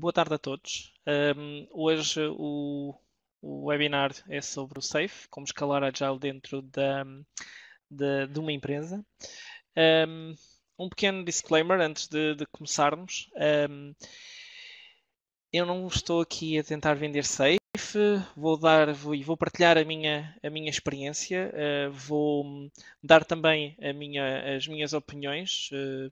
Boa tarde a todos. Um, hoje o, o, webinar é sobre o SAFE, como escalar Agile dentro da, de, de uma empresa. Um, um, pequeno disclaimer antes de, de começarmos. Um, eu não estou aqui a tentar vender SAFE, vou dar vou, vou partilhar a minha, a minha experiência, uh, vou hum, dar também minha, as minhas opiniões. Uh,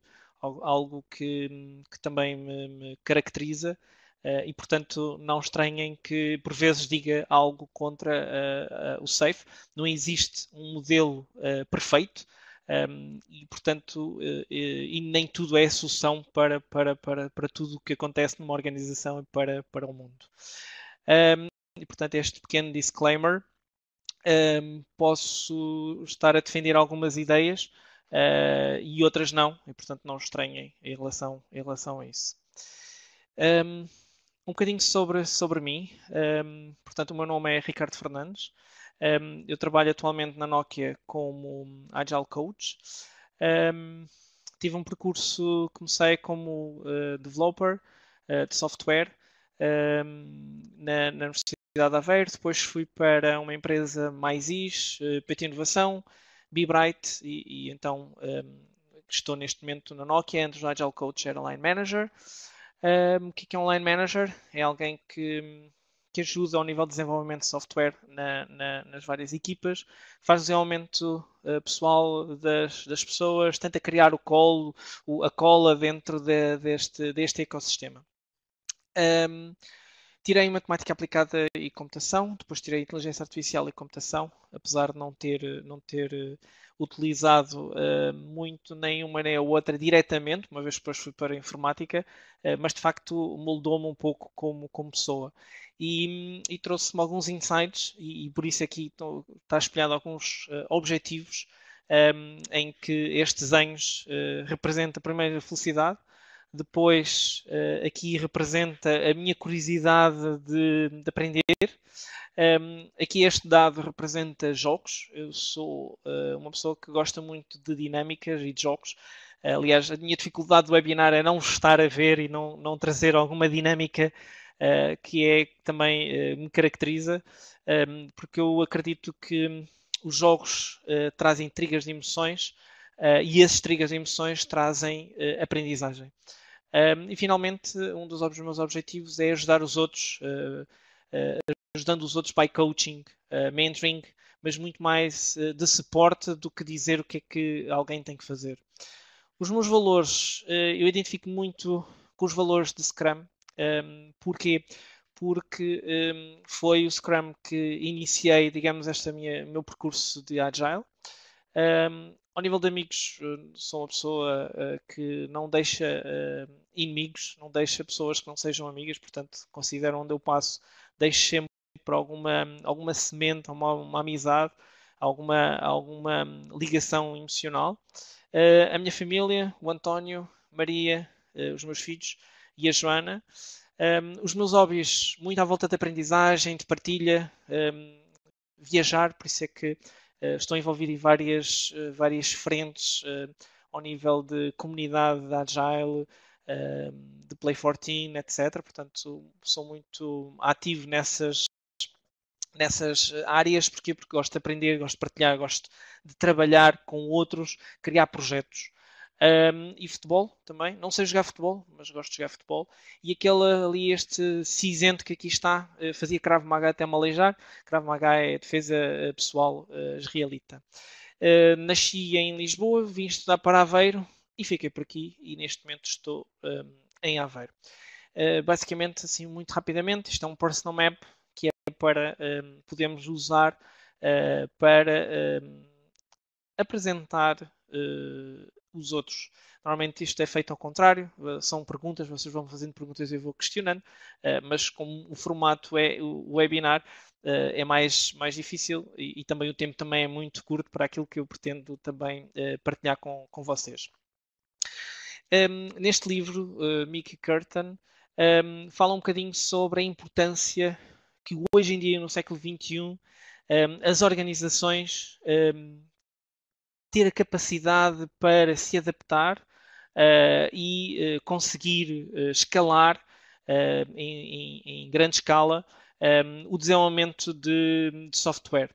algo que, que também me, me caracteriza. Uh, e, portanto, não estranhem que por vezes diga algo contra uh, uh, o SAFE. Não existe um modelo perfeito um, ehm, e, portanto, e nem tudo é solução para, para, para, para tudo o que acontece numa organização e para, para o mundo. Um, ehm, e, portanto, este pequeno disclaimer. Um, ehm, posso estar a defender algumas ideias uh, e outras não, e portanto não estranhem em relação, em relação a isso. Um, ehm, um bocadinho sobre, sobre mim. Um, ehm, portanto, o meu nome é Ricardo Fernandes. Um, ehm, eu trabalho atualmente na Nokia como Agile Coach. Um, tive um percurso, comecei como uh, developer uh, de software na, na Universidade de Aveiro, depois fui para uma empresa mais IS, uh, PT Inovação, Be Bright e, e então um, estou neste momento na Nokia Android o Agile Coach e Line Manager. Um, o é que é um Line Manager? É alguém que, que ajuda ao nível de desenvolvimento de software na, na, nas várias equipas, faz o desenvolvimento uh, pessoal das, das, pessoas, tenta criar o colo, a cola dentro de, deste, deste ecossistema. Um, tirei matemática aplicada e computação, depois tirei inteligência artificial e computação, apesar de não ter, não ter eh, utilizado uh, muito nem uma nem a outra diretamente, uma vez depois fui para a informática, uh, mas de facto moldou-me um pouco como, como pessoa. E, e trouxe-me alguns insights, e, e, por isso aqui está espelhado alguns uh, objetivos um, em que estes desenhos representam primeiro a felicidade, depois uh, aqui representa a minha curiosidade de, de aprender. Um, ehm, aqui este dado representa jogos. Eu sou uh, uma pessoa que gosta muito de dinâmicas e de jogos. Aliás, a minha dificuldade do webinar é não estar a ver e não, não trazer alguma dinâmica uh, que é também me caracteriza, um, ehm, porque eu acredito que os jogos trazem trilhas de emoções. Uh, e essas trilhas de emoções trazem uh, aprendizagem. Um, e finalmente, um dos meus objetivos é ajudar os outros, uh, uh, ajudando os outros by coaching, uh, mentoring, mas muito mais de suporte do que dizer o que é que alguém tem que fazer. Os meus valores, eu identifico muito com os valores de Scrum. Um, porquê? Porque um, foi o Scrum que iniciei, digamos, este meu percurso de Agile. Um, ao nível de amigos, eh, sou uma pessoa uh, que não deixa uh, inimigos, não deixa pessoas que não sejam amigas, portanto, considero onde eu passo, deixo sempre alguma, alguma semente, uma, uma amizade, alguma, alguma hum, ligação emocional. Uh, a minha família, o António, Maria, os meus filhos e a Joana. Um, os meus hobbies, muito à volta de aprendizagem, de partilha, um, viajar, por isso é que eh, estou envolvido em várias, eh, várias frentes eh, ao nível de comunidade de Agile, de Play 14, etc. Portanto, sou muito ativo nessas, nessas áreas. Porquê? Porque gosto de aprender, gosto de partilhar, gosto de trabalhar com outros, criar projetos. Um, e futebol também. Não sei jogar futebol, mas gosto de jogar futebol. E aquele ali, este cinzento que aqui está, eh, fazia Cravo Maga até malejar. Cravo Maga é defesa eh, pessoal uh, israelita. Uh, nasci em Lisboa, vim estudar para Aveiro e fiquei por aqui. E neste momento estou um, em Aveiro. Uh, basicamente, assim, muito rapidamente, isto é um personal map que é para um, podemos usar para apresentar os outros. Normalmente isto é feito ao contrário, eh, são perguntas, vocês vão fazendo perguntas e eu vou questionando, eh, mas como o formato é o webinar, eh, é mais, mais difícil e, também o tempo também é muito curto para aquilo que eu pretendo também partilhar com, com vocês. Ehm, neste livro, Mick Mickey Curtin ehm, fala um bocadinho sobre a importância que hoje em dia, no século XXI, ehm, as organizações ter a capacidade para se adaptar uh, e uh, conseguir eh, escalar em, em, grande escala um, ehm, o desenvolvimento de, de software.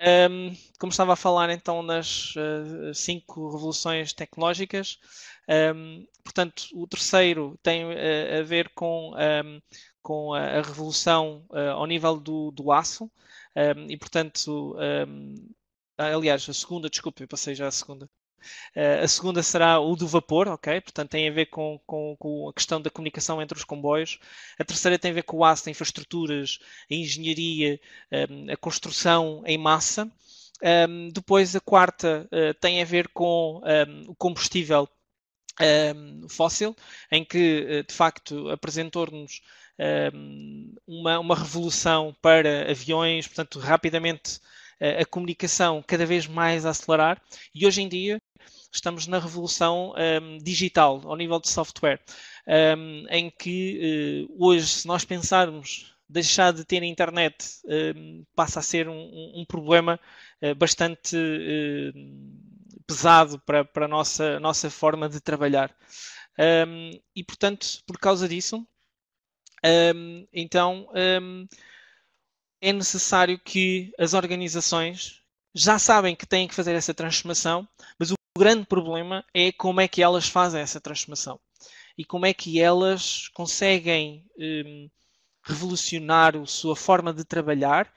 Um, ehm, como estava a falar então nas uh, cinco revoluções tecnológicas, um, ehm, portanto o terceiro tem uh, a ver com, um, com a, a revolução uh, ao nível do, do aço e portanto ah, aliás, a segunda, desculpe, eu passei já a segunda. Uh, a segunda será o do vapor, ok? Portanto, tem a ver com, com, com, a questão da comunicação entre os comboios. A terceira tem a ver com o aço, infraestruturas, a engenharia, um, ah, a construção em massa. Um, depois, a quarta uh, tem a ver com um, o combustível fóssil, em que, de facto, apresentou-nos uma, uma revolução para aviões, portanto, rapidamente a comunicação cada vez mais a acelerar e hoje em dia estamos na revolução um, digital, ao nível de software, um, em que uh, hoje, se nós pensarmos deixar de ter internet, um, passa a ser um, problema uh, bastante uh, pesado para, para a nossa, nossa forma de trabalhar. Hum, e, portanto, por causa disso, hum, então hum, é necessário que as organizações já sabem que têm que fazer essa transformação, mas o grande problema é como é que elas fazem essa transformação e como é que elas conseguem um, revolucionar a sua forma de trabalhar,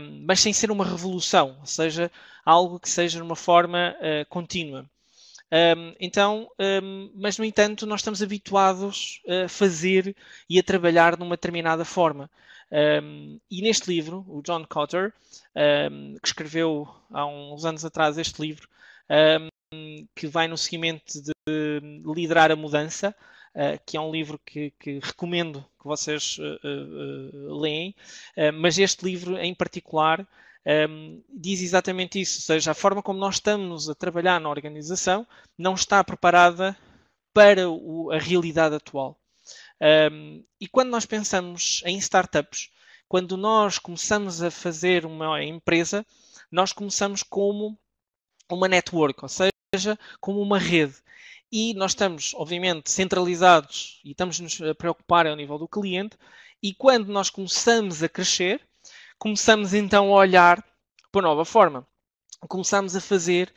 um, mas sem ser uma revolução, ou seja, algo que seja de uma forma uh, contínua. Um, então, hum, mas no entanto, nós estamos habituados a fazer e a trabalhar de uma determinada forma. Um, e neste livro, o John Cotter, um, que escreveu há uns anos atrás este livro, um, que vai no seguimento de, liderar a mudança, uh, que é um livro que, que recomendo que vocês uh, uh, leem, mas este livro em particular um, diz exatamente isso, ou seja, a forma como nós estamos a trabalhar na organização não está preparada para o, a realidade atual. Um, e quando nós pensamos em startups, quando nós começamos a fazer uma empresa, nós começamos como uma network, ou seja, como uma rede. E nós estamos, obviamente, centralizados e estamos-nos a preocupar ao nível do cliente. E quando nós começamos a crescer, começamos então a olhar por nova forma começámos a fazer,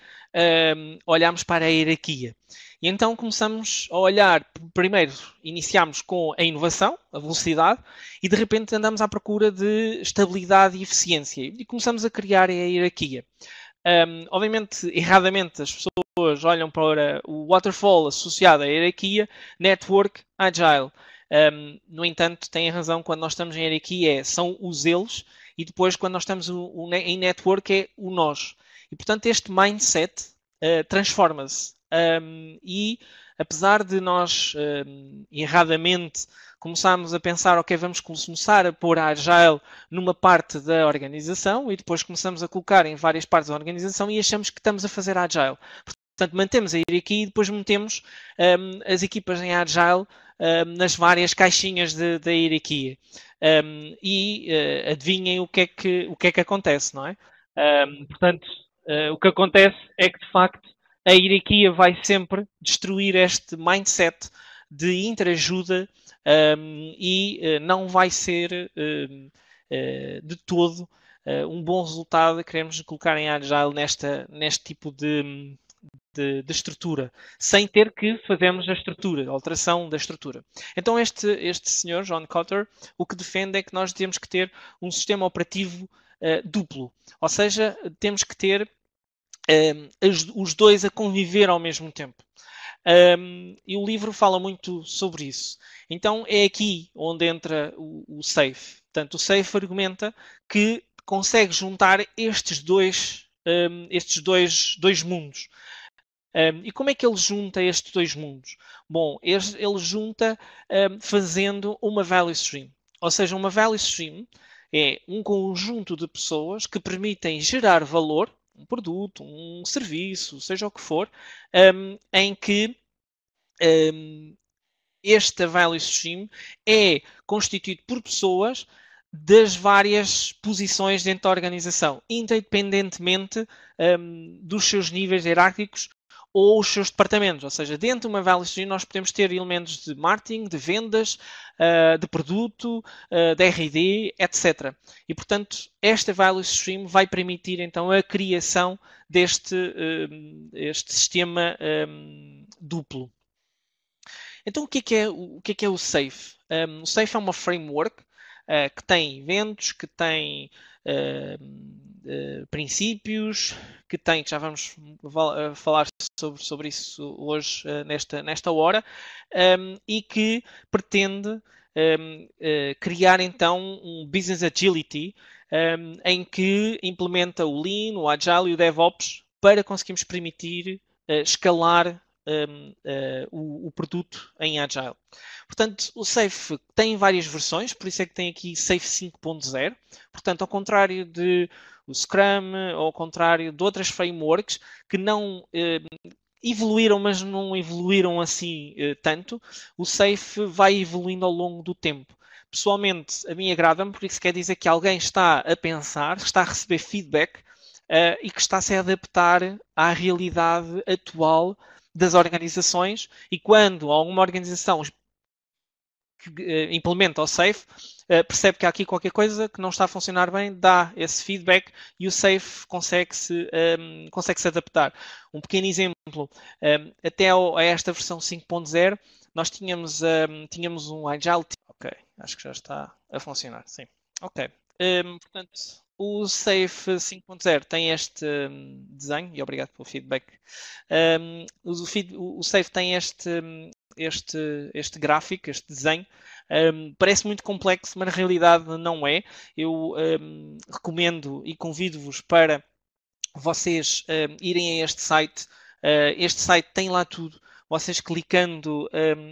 um, olhámos para a hierarquia. E então começamos a olhar, primeiro iniciámos com a inovação, a velocidade, e de repente andamos à procura de estabilidade e eficiência. E começamos a criar a hierarquia. Um, obviamente, erradamente, as pessoas olham para o waterfall associado à hierarquia, network, agile. Um, no entanto, têm razão, quando nós estamos em hierarquia é, são os eles, e depois, quando nós estamos em network, é o nós. E, portanto, este mindset uh, transforma-se. Um, e, apesar de nós um, erradamente começarmos a pensar, ok, vamos começar a pôr a Agile numa parte da organização e depois começamos a colocar em várias partes da organização e achamos que estamos a fazer Agile. Portanto, mantemos a hierarquia e depois metemos um, as equipas em Agile um, nas várias caixinhas da hierarquia. Um, e uh, adivinhem o que, é que, o que é que acontece, não é? portanto, Uh, o que acontece é que, de facto, a hierarquia vai sempre destruir este mindset de interajuda um, ehm, e uh, não vai ser uh, de todo um bom resultado queremos colocar em Agile nesta, neste tipo de, de, de, estrutura, sem ter que fazermos a estrutura, a alteração da estrutura. Então este, este senhor, John Cotter, o que defende é que nós temos que ter um sistema operativo uh, duplo. Ou seja, temos que ter um, ehm, as, os dois a conviver ao mesmo tempo. Um, ehm, e o livro fala muito sobre isso. Então é aqui onde entra o, o SAFE. Portanto, o SAFE argumenta que consegue juntar estes dois, um, ehm, estes dois, dois mundos. Um, e como é que ele junta estes dois mundos? Bom, ele, ele junta um, fazendo uma value stream. Ou seja, uma value stream é um conjunto de pessoas que permitem gerar valor, um produto, um serviço, seja o que for, um, em que um, este value stream é constituído por pessoas das várias posições dentro da organização, independentemente um, dos seus níveis hierárquicos ou os seus departamentos. Ou seja, dentro de uma value stream nós podemos ter elementos de marketing, de vendas, ah, de produto, ah, de R&D, etc. E, portanto, esta value stream vai permitir, então, a criação deste ah, este sistema duplo. Então, o que é que é o, que é, que é o SAFE? o SAFE é uma framework que tem eventos, que tem eh, princípios que tem, que já vamos eh, falar sobre, sobre isso hoje, uh, nesta, nesta hora, um, ehm, e que pretende um, ehm, uh, criar então um Business Agility um, ehm, em que implementa o Lean, o Agile e o DevOps para conseguirmos permitir escalar um, uh, o, o, produto em Agile. Portanto, o Safe tem várias versões, por isso é que tem aqui Safe 5.0. Portanto, ao contrário de o Scrum, ou ao contrário de outras frameworks que não eh, evoluíram, mas não evoluíram assim eh, tanto, o Safe vai evoluindo ao longo do tempo. Pessoalmente, a mim agrada-me, porque isso quer dizer que alguém está a pensar, está a receber feedback eh, e que está -se a se adaptar à realidade atual das organizações e quando alguma organização que eh, implementa o safe eh, percebe que há aqui qualquer coisa que não está a funcionar bem, dá esse feedback e o safe consegue-se um, ehm, consegue -se adaptar. Um pequeno exemplo, um, ehm, até ao, a esta versão 5.0 nós tínhamos, um, ehm, tínhamos um Agile Ok, acho que já está a funcionar, sim. Ok, portanto... O Safe 5.0 tem este desenho, e obrigado pelo feedback. o, Safe tem este, este, este gráfico, este desenho. Um, parece muito complexo, mas na realidade não é. Eu um, recomendo e convido-vos para vocês um, irem a este site. Uh, este site tem lá tudo. Vocês clicando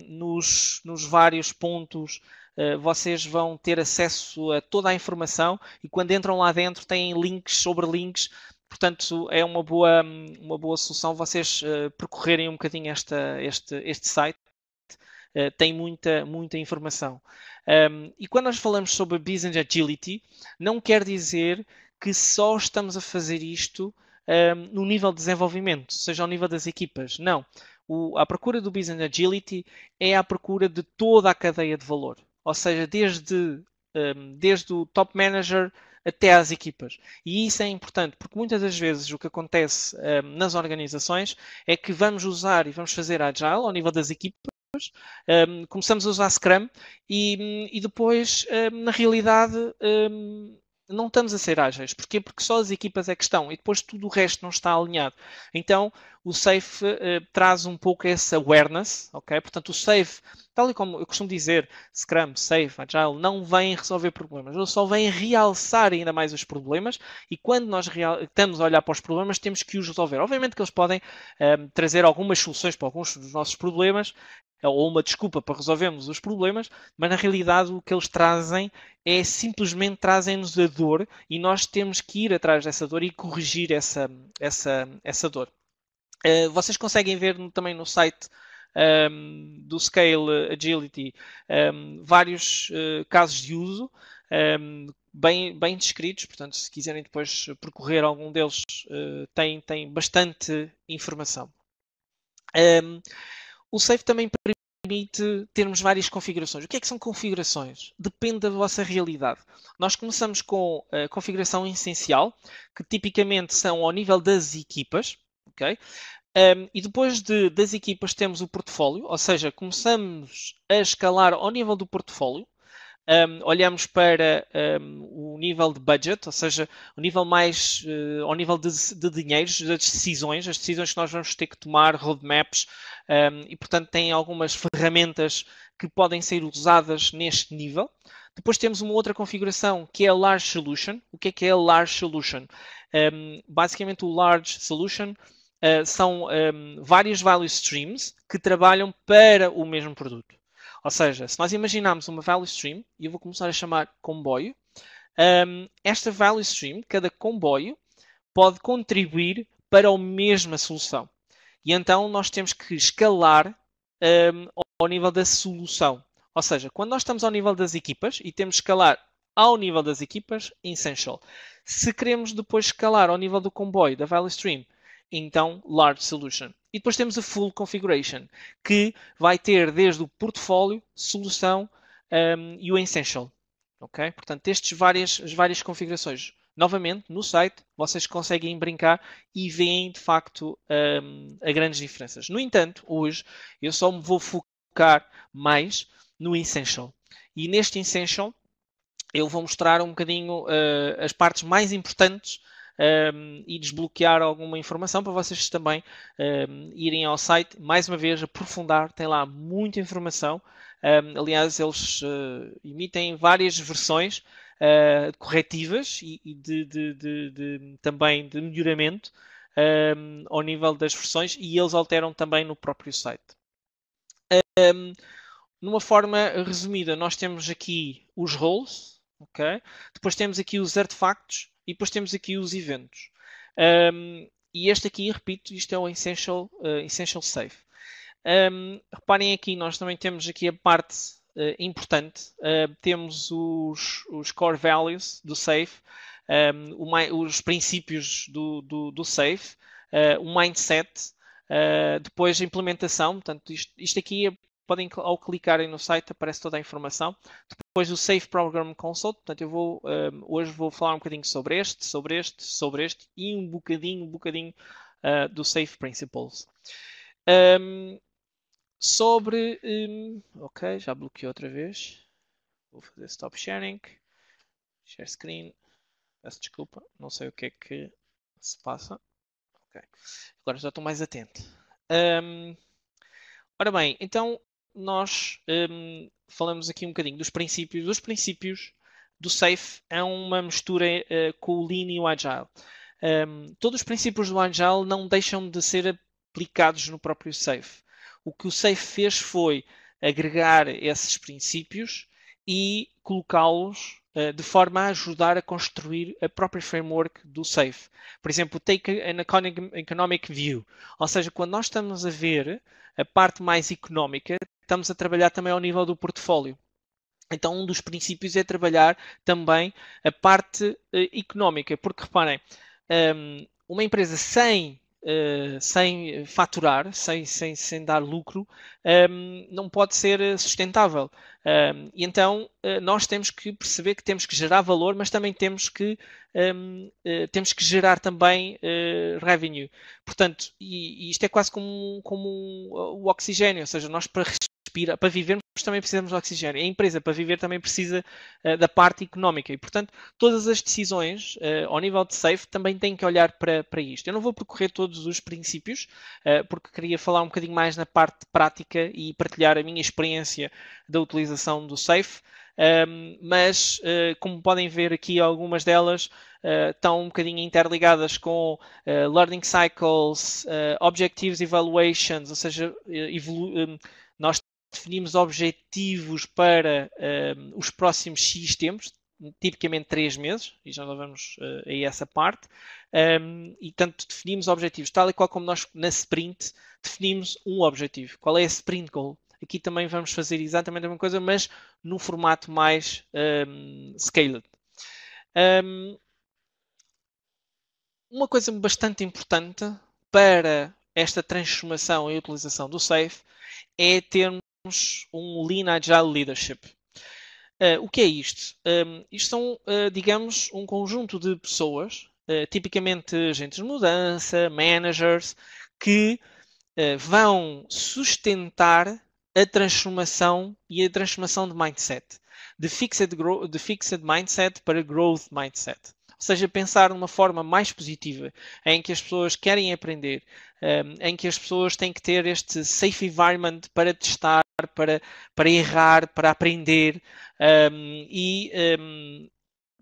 nos, nos vários pontos ah, vocês vão ter acesso a toda a informação e quando entram lá dentro têm links sobre links. Portanto, é uma boa, uma boa solução vocês uh, percorrerem um bocadinho esta, este, este site. Eh, tem muita, muita informação. Um, e quando nós falamos sobre business agility, não quer dizer que só estamos a fazer isto um, no nível de desenvolvimento, seja ao nível das equipas. Não. O, a procura do business agility é a procura de toda a cadeia de valor. Ou seja, desde, um, desde o top manager até às equipas. E isso é importante, porque muitas das vezes o que acontece um, nas organizações é que vamos usar e vamos fazer agile ao nível das equipas, um, começamos a usar Scrum e, e depois, um, na realidade, um, não estamos a ser ágeis. Porquê? Porque só as equipas é que estão e depois tudo o resto não está alinhado. Então, o SAFE uh, traz um pouco essa awareness, ok? Portanto, o SAFE, tal e como eu costumo dizer, Scrum, SAFE, Agile, não vem resolver problemas, eles só vêm realçar ainda mais os problemas e quando nós estamos a olhar para os problemas, temos que os resolver. Obviamente que eles podem um, trazer algumas soluções para alguns dos nossos problemas, é, ou uma desculpa para resolvermos os problemas, mas na realidade o que eles trazem é simplesmente trazem-nos a dor e nós temos que ir atrás dessa dor e corrigir essa, essa, essa dor. Uh, vocês conseguem ver também no site um, ehm, do Scale Agility um, ehm, vários uh, casos de uso. Um, ehm, bem, bem descritos, portanto, se quiserem depois percorrer algum deles, uh, eh, tem, tem bastante informação. Um, o Safe também permite termos várias configurações. O que é que são configurações? Depende da vossa realidade. Nós começamos com a configuração essencial, que tipicamente são ao nível das equipas, ok? Um, e depois de, das equipas temos o portfólio, ou seja, começamos a escalar ao nível do portfólio, um, olhamos para um, o nível de budget, ou seja, o nível mais, uh, ao nível de, de dinheiros, das decisões, as decisões que nós vamos ter que tomar, roadmaps, um, e portanto tem algumas ferramentas que podem ser usadas neste nível. Depois temos uma outra configuração que é a Large Solution. O que é que é a Large Solution? basicamente o Large Solution uh, são vários value streams que trabalham para o mesmo produto. Ou seja, se nós imaginarmos uma value stream, e eu vou começar a chamar comboio, um, esta value stream, cada comboio, pode contribuir para a mesma solução. E então nós temos que escalar um, ao nível da solução. Ou seja, quando nós estamos ao nível das equipas e temos que escalar ao nível das equipas, Essential. Se queremos depois escalar ao nível do comboio, da Value Stream, então Large Solution. E depois temos a Full Configuration, que vai ter desde o portfólio, solução um, e o Essential. Okay? Portanto, estas várias, as várias configurações. Novamente, no site, vocês conseguem brincar e veem, de facto, um, a grandes diferenças. No entanto, hoje, eu só me vou focar mais no Essential. E neste Essential, eu vou mostrar um bocadinho uh, as partes mais importantes um, ehm, e desbloquear alguma informação para vocês também um, ehm, irem ao site, mais uma vez, aprofundar, tem lá muita informação. Um, ehm, aliás, eles uh, emitem várias versões uh, eh, corretivas e, e de, de, de, também de melhoramento ao nível das versões e eles alteram também no próprio site. numa forma resumida, nós temos aqui os roles, okay? depois temos aqui os artefactos, e depois temos aqui os eventos. Um, e este aqui, repito, isto é o Essential, uh, Essential Safe. Um, reparem aqui, nós também temos aqui a parte uh, importante. Uh, temos os, os, core values do safe, um, o, os princípios do, do, do safe, eh, o mindset, depois a implementação. Portanto, isto, isto aqui é podem, ao clicarem no site, aparece toda a informação. Depois o Safe Program Consult, portanto, eu vou, um, ehm, hoje vou falar um bocadinho sobre este, sobre este, sobre este e um bocadinho, um bocadinho uh, do Safe Principles. Um, ehm, sobre. Um, ehm, ok, já bloqueei outra vez. Vou fazer stop sharing. Share screen. Peço desculpa, não sei o que é que se passa. Ok, agora já estou mais atento. Um, ora bem, então nós um, falamos aqui um bocadinho dos princípios. Os princípios do SAFE é uma mistura uh, com o Lean e o Agile. Um, todos os princípios do Agile não deixam de ser aplicados no próprio SAFE. O que o SAFE fez foi agregar esses princípios e colocá-los eh, de forma a ajudar a construir a própria framework do SAFE. Por exemplo, take an economic view, ou seja, quando nós estamos a ver a parte mais económica estamos a trabalhar também ao nível do portfólio. Então, um dos princípios é trabalhar também a parte uh, económica, porque reparem, um, ehm, uma empresa sem, uh, sem faturar, sem, sem, sem dar lucro, um, ehm, não pode ser eh, sustentável. Um, ehm, e então, uh, nós temos que perceber que temos que gerar valor, mas também temos que, temos que gerar também revenue. Portanto, e, e, isto é quase como, como o oxigênio, ou seja, nós para respira. Para vivermos também precisamos de oxigênio. A empresa, para viver, também precisa uh, da parte económica. E, portanto, todas as decisões uh, ao nível de safe também têm que olhar para, para isto. Eu não vou percorrer todos os princípios, uh, porque queria falar um bocadinho mais na parte prática e partilhar a minha experiência da utilização do safe. Um, ehm, mas, uh, como podem ver aqui, algumas delas uh, estão um bocadinho interligadas com uh, learning cycles, objectives evaluations, ou seja, evolu um, definimos objetivos para eh, os próximos X tempos, tipicamente 3 meses, e já lá vamos uh, eh, a essa parte, um, ehm, e tanto definimos objetivos, tal e qual como nós na sprint definimos um objetivo. Qual é a sprint goal? Aqui também vamos fazer exatamente a mesma coisa, mas num formato mais um, ehm, scaled. Um, ehm, uma coisa bastante importante para esta transformação e utilização do SAFE é termos temos um Lean Agile Leadership. Uh, o que é isto? Um, ehm, isto são, uh, digamos, um conjunto de pessoas, uh, tipicamente agentes de mudança, managers, que vão sustentar a transformação e a transformação de mindset. De fixed, de fixed mindset para growth mindset Ou seja pensar de uma forma mais positiva, em que as pessoas querem aprender, ehm, em que as pessoas têm que ter este safe environment para testar para, para errar, para aprender um, e um,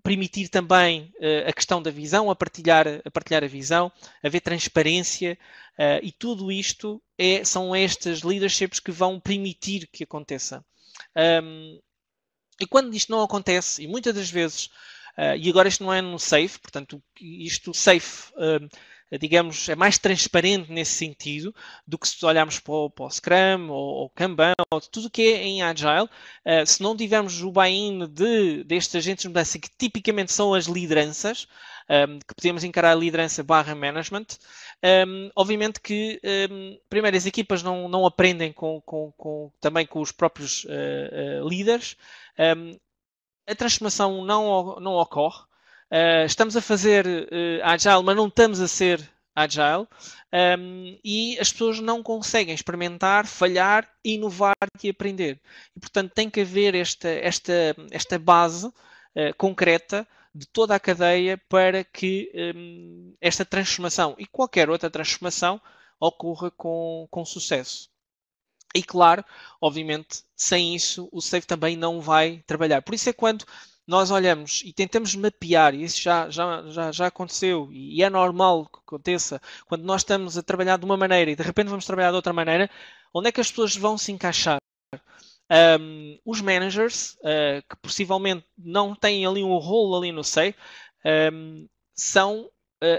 permitir também uh, a questão da visão, a partilhar, a partilhar a visão, haver transparência uh, e tudo isto é, são estas leaderships que vão permitir que aconteça. Um, e quando isto não acontece, e muitas das vezes, uh, e agora isto não é no safe, portanto, isto safe eh, digamos, é mais transparente nesse sentido do que se olharmos para o, para o Scrum ou, ou Kanban ou tudo o que é em Agile. Uh, se não tivermos o buy-in de, destes agentes de mudança, que tipicamente são as lideranças, um, ehm, que podemos encarar a liderança barra management, um, ehm, obviamente que, um, ehm, primeiro, as equipas não, não aprendem com, com, com também com os próprios uh, uh líderes, um, a transformação não, não ocorre eh, estamos a fazer uh, agile, mas não estamos a ser agile um, ehm, e as pessoas não conseguem experimentar, falhar, inovar e aprender. E, portanto, tem que haver esta, esta, esta base uh, concreta de toda a cadeia para que um, ehm, esta transformação e qualquer outra transformação ocorra com, com sucesso. E claro, obviamente, sem isso o SAFE também não vai trabalhar. Por isso é quando nós olhamos e tentamos mapear, e isso já, já, já, já aconteceu, e é normal que aconteça, quando nós estamos a trabalhar de uma maneira e de repente vamos trabalhar de outra maneira, onde é que as pessoas vão se encaixar? Um, os managers, uh, que possivelmente não têm ali um rol ali no SAFE, um, são uh,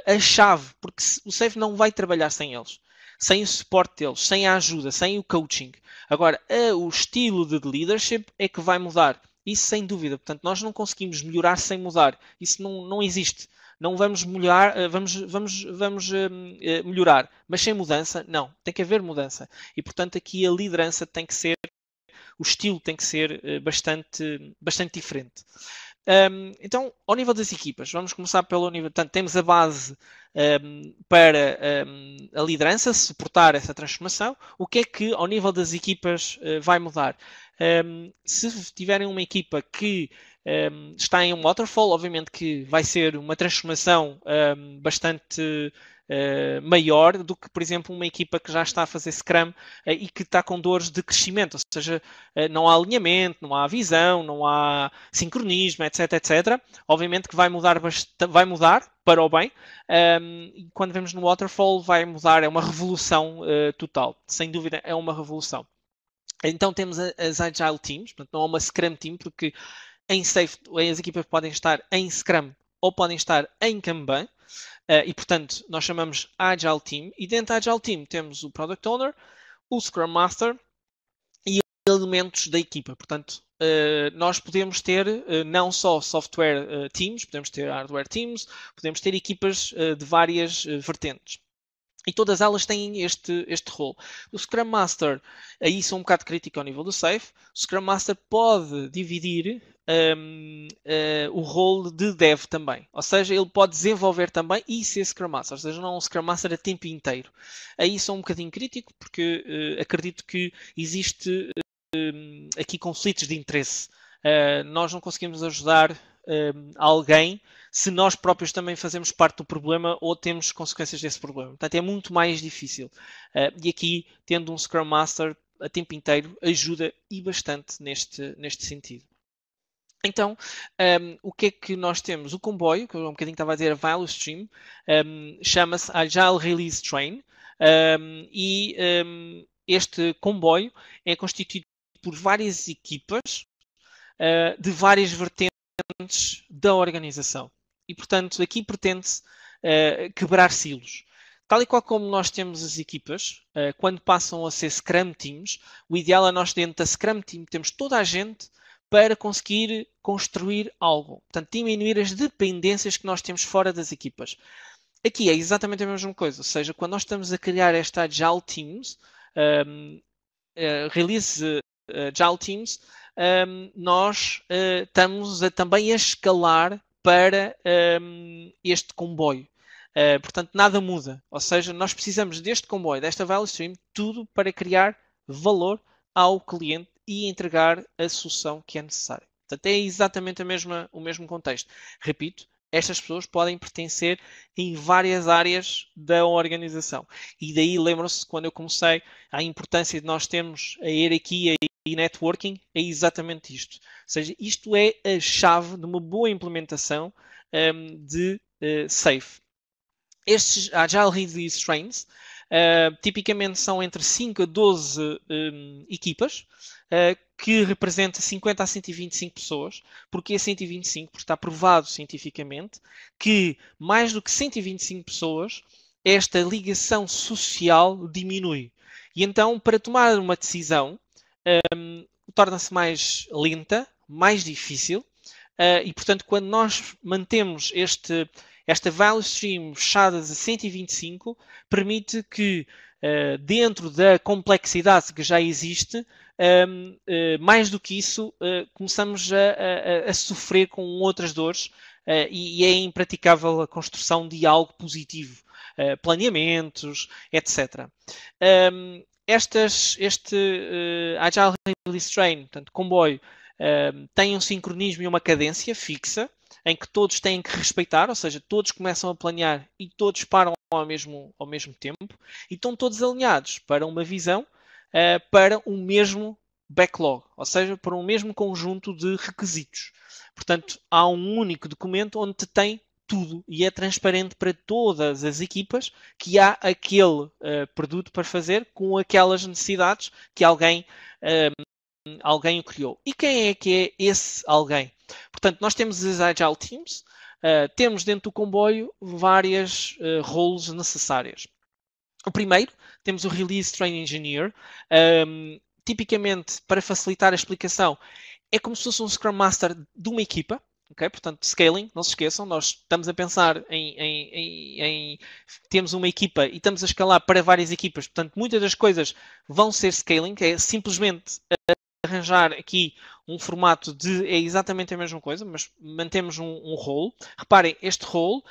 a chave, porque o SAFE não vai trabalhar sem eles, sem o suporte deles, sem a ajuda, sem o coaching. Agora, ah, o estilo de leadership é que vai mudar. Isso sem dúvida. Portanto, nós não conseguimos melhorar sem mudar. Isso não, não existe. Não vamos melhorar, eh, vamos, vamos, vamos hum, eh, melhorar, mas sem mudança, não. Tem que haver mudança. E portanto aqui a liderança tem que ser, o estilo tem que ser eh, bastante, bastante diferente. Um, então, ao nível das equipas, vamos começar pelo nível. Portanto, temos a base um, para um, a liderança suportar essa transformação. O que é que, ao nível das equipas, uh, vai mudar? Um, se tiverem uma equipa que um, está em um waterfall, obviamente que vai ser uma transformação um, bastante Uh, maior do que, por exemplo, uma equipa que já está a fazer Scrum uh, e que está com dores de crescimento, ou seja, uh, não há alinhamento, não há visão, não há sincronismo, etc, etc. Obviamente que vai mudar, vai mudar para o bem, um, quando vemos no Waterfall vai mudar, é uma revolução total, sem dúvida é uma revolução. Então temos as Agile Teams, portanto, não há é uma Scrum Team, porque em Safe as equipas podem estar em Scrum ou podem estar em Kanban, eh, e portanto nós chamamos Agile Team, e dentro da Agile Team temos o Product Owner, o Scrum Master e elementos da equipa. Portanto, eh, nós podemos ter eh, não só software teams, podemos ter hardware teams, podemos ter equipas de várias vertentes. E todas elas têm este, este rol. O Scrum Master, aí sou um bocado crítico ao nível do safe, o Scrum Master pode dividir um, uh, eh, o rol de dev também. Ou seja, ele pode desenvolver também e ser Scrum Master. Ou seja, não é um Scrum Master a tempo inteiro. Aí sou um bocadinho crítico porque uh, acredito que existe uh, aqui conflitos de interesse. Eh, nós não conseguimos ajudar hum, alguém se nós próprios também fazemos parte do problema ou temos consequências desse problema. Portanto, é muito mais difícil. Uh, e aqui, tendo um Scrum Master a tempo inteiro, ajuda e bastante neste, neste sentido. Então, um, o que é que nós temos? O comboio, que eu um bocadinho estava a dizer, a Value Stream, um, chama-se Agile Release Train, um, e este comboio é constituído por várias equipas uh, de várias vertentes da organização e, portanto, aqui pretende-se uh, quebrar silos. Tal e qual como nós temos as equipas, uh, quando passam a ser Scrum Teams, o ideal é nós, dentro da Scrum Team, temos toda a gente para conseguir construir algo. Portanto, diminuir as dependências que nós temos fora das equipas. Aqui é exatamente a mesma coisa, ou seja, quando nós estamos a criar esta Agile Teams, um, ehm, uh, eh, release Agile Teams, um, ehm, nós uh, estamos a, também a escalar para um, este comboio. Uh, portanto, nada muda. Ou seja, nós precisamos deste comboio, desta value stream, tudo para criar valor ao cliente e entregar a solução que é necessária. Portanto, é exatamente a mesma, o mesmo contexto. Repito, estas pessoas podem pertencer em várias áreas da organização. E daí lembram-se quando eu comecei a importância de nós termos a hierarquia e networking é exatamente isto. Ou seja, isto é a chave de uma boa implementação um, de uh, SAFE. Estes Agile Release Trains uh, tipicamente são entre 5 a 12 um, equipas uh, que representa 50 a 125 pessoas. Porquê 125? É porque está provado cientificamente que mais do que 125 pessoas esta ligação social diminui. E então, para tomar uma decisão, um, torna-se mais lenta, mais difícil, uh, e portanto, quando nós mantemos este, esta value stream fechada a 125, permite que, uh, dentro da complexidade que já existe, um, uh, eh, mais do que isso, uh, começamos a, a, a, sofrer com outras dores eh, e, e, é impraticável a construção de algo positivo, planeamentos, etc. Um, estas, este Agile Release Train, portanto, comboio, tem um sincronismo e uma cadência fixa, em que todos têm que respeitar, ou seja, todos começam a planear e todos param ao mesmo, ao mesmo tempo, e estão todos alinhados para uma visão uh, para um mesmo backlog, ou seja, para um mesmo conjunto de requisitos. Portanto, há um único documento onde tem tudo e é transparente para todas as equipas que há aquele uh, produto para fazer com aquelas necessidades que alguém, eh, alguém o criou. E quem é que é esse alguém? Portanto, nós temos as Agile Teams, uh, temos dentro do comboio várias uh, roles necessárias. O primeiro, temos o Release Train Engineer. Um, tipicamente, para facilitar a explicação, é como se fosse um Scrum Master de uma equipa. Okay? Portanto, scaling, não se esqueçam, nós estamos a pensar em, em, em, em, Temos uma equipa e estamos a escalar para várias equipas. Portanto, muitas das coisas vão ser scaling, é simplesmente arranjar aqui um formato de. É exatamente a mesma coisa, mas mantemos um, um role. Reparem, este role.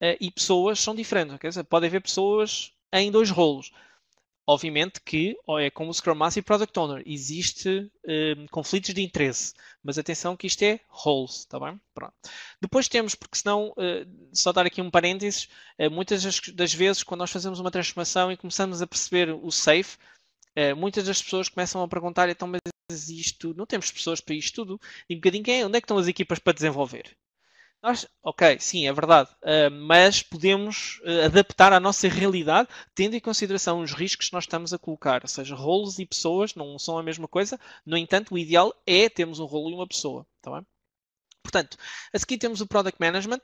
Uh, e pessoas são diferentes. Okay? Podem haver pessoas em dois rolos. Obviamente que é como o Scrum Master e Product Owner, existe um, conflitos de interesse, mas atenção que isto é roles, está bem? Pronto. Depois temos, porque senão, uh, só dar aqui um parênteses, uh, muitas das, das, vezes quando nós fazemos uma transformação e começamos a perceber o safe, uh, muitas das pessoas começam a perguntar, então, mas isto, não temos pessoas para isto tudo, e um bocadinho, quem, é? onde é que estão as equipas para desenvolver? Nós, ok, sim, é verdade, uh, mas podemos uh, adaptar à nossa realidade, tendo em consideração os riscos que nós estamos a colocar. Ou seja, rolos e pessoas não são a mesma coisa, no entanto, o ideal é termos um rolo e uma pessoa. está bem? Portanto, a seguir temos o Product Management,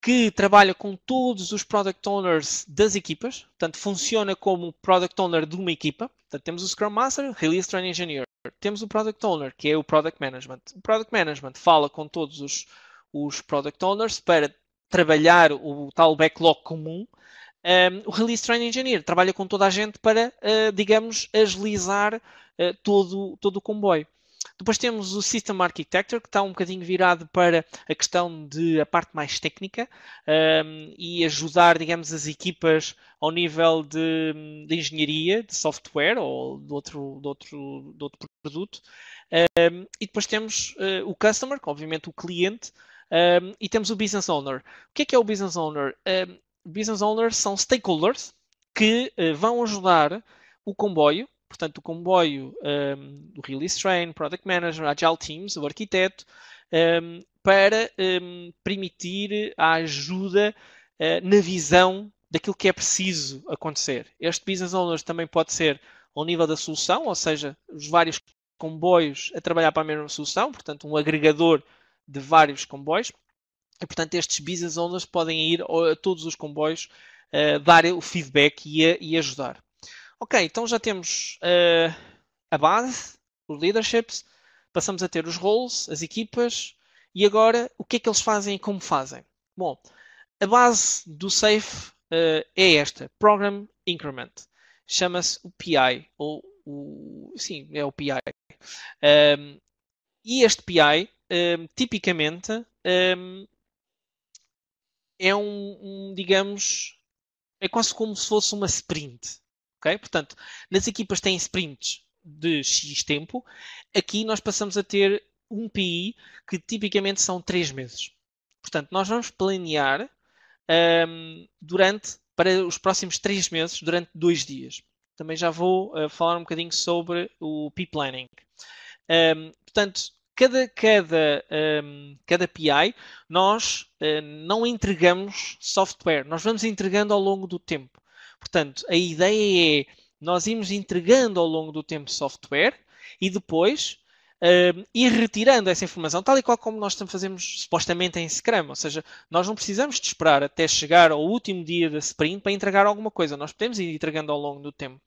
que trabalha com todos os Product Owners das equipas, portanto, funciona como Product Owner de uma equipa. Portanto, temos o Scrum Master, Release Train Engineer. Temos o Product Owner, que é o Product Management. O Product Management fala com todos os os product owners para trabalhar o tal backlog comum. Um, o Release Train Engineer trabalha com toda a gente para, uh, digamos, agilizar uh, todo, todo o comboio. Depois temos o System Architecture, que está um bocadinho virado para a questão de a parte mais técnica um, e ajudar, digamos, as equipas ao nível de, de engenharia, de software ou de outro, de outro, de outro produto. Um, e depois temos uh, o Customer, que obviamente o cliente, um, e temos o Business Owner. O que é que é o Business Owner? Um, business Owners são stakeholders que uh, vão ajudar o comboio, portanto, o comboio um, do Release Train, Product Manager, Agile Teams, o arquiteto, para permitir a ajuda uh, na visão daquilo que é preciso acontecer. Este Business Owner também pode ser ao nível da solução, ou seja, os vários comboios a trabalhar para a mesma solução, portanto, um agregador de vários comboios. E, portanto, estes business owners podem ir a todos os comboios uh, dar o feedback e, a, e, ajudar. Ok, então já temos uh, a base, os leaderships, passamos a ter os roles, as equipas, e agora o que é que eles fazem e como fazem? Bom, a base do SAFE uh, é esta: Program Increment. Chama-se o PI, ou o. Sim, é o PI. Um, ehm, e este PI um, tipicamente um, é um, um, digamos, é quase como se fosse uma sprint. Okay? Portanto, nas equipas têm sprints de X tempo, aqui nós passamos a ter um PI que tipicamente são 3 meses. Portanto, nós vamos planear um, durante para os próximos 3 meses, durante 2 dias. Também já vou uh, falar um bocadinho sobre o P-Planning. Um, portanto, cada, cada, um, cada PI nós uh, não entregamos software, nós vamos entregando ao longo do tempo. Portanto, a ideia é nós irmos entregando ao longo do tempo software e depois hum, ir retirando essa informação, tal e qual como nós fazemos supostamente em Scrum. Ou seja, nós não precisamos de esperar até chegar ao último dia da sprint para entregar alguma coisa, nós podemos ir entregando ao longo do tempo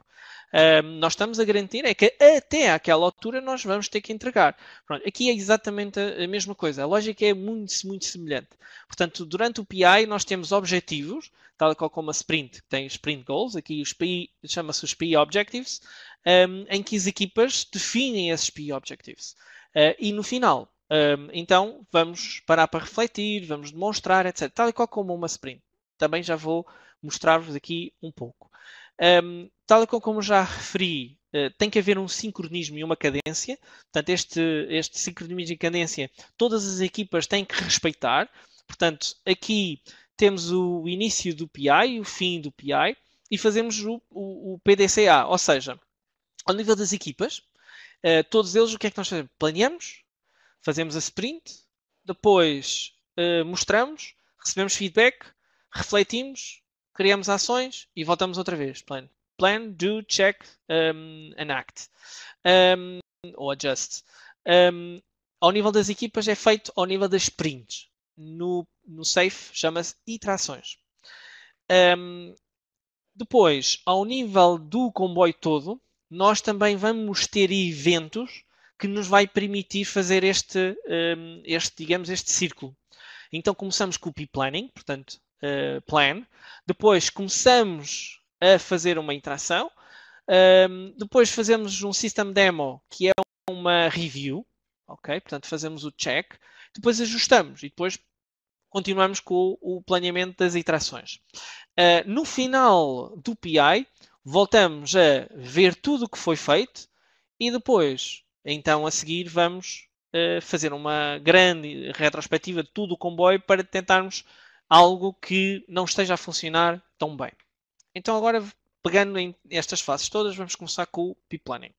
nós estamos a garantir é que até àquela altura nós vamos ter que entregar. Pronto, aqui é exatamente a, a mesma coisa. A lógica é muito, muito semelhante. Portanto, durante o PI nós temos objetivos, tal qual como a sprint, que tem sprint goals, aqui os PI, chama-se os PI objectives, um, em que as equipas definem esses PI objectives. Uh, e no final, um, então vamos parar para refletir, vamos demonstrar, etc. Tal e qual como uma sprint. Também já vou mostrar-vos aqui um pouco. Um, tal como já referi, uh, tem que haver um sincronismo e uma cadência. Portanto, este, este sincronismo e cadência todas as equipas têm que respeitar. Portanto, aqui temos o início do PI e o fim do PI e fazemos o, o, o, PDCA, ou seja, ao nível das equipas, uh, todos eles o que é que nós fazemos? Planeamos, fazemos a sprint, depois uh, mostramos, recebemos feedback, refletimos, criamos ações e voltamos outra vez. Plan. Plan, do, check, um, and act. Um, ou adjust. Um, ao nível das equipas é feito ao nível das sprints. No, no safe chama-se iterações. Um, depois, ao nível do comboio todo, nós também vamos ter eventos que nos vai permitir fazer este, este digamos, este círculo. Então começamos com o P-Planning, portanto, uh, plan. Depois começamos a fazer uma interação. Um, depois fazemos um system demo, que é uma review, ok? Portanto, fazemos o check. Depois ajustamos e depois continuamos com o planeamento das interações. Uh, no final do PI, voltamos a ver tudo o que foi feito e depois, então a seguir, vamos uh, fazer uma grande retrospectiva de tudo o comboio para tentarmos algo que não esteja a funcionar tão bem. Então agora, pegando em estas fases todas, vamos começar com o P-Planning.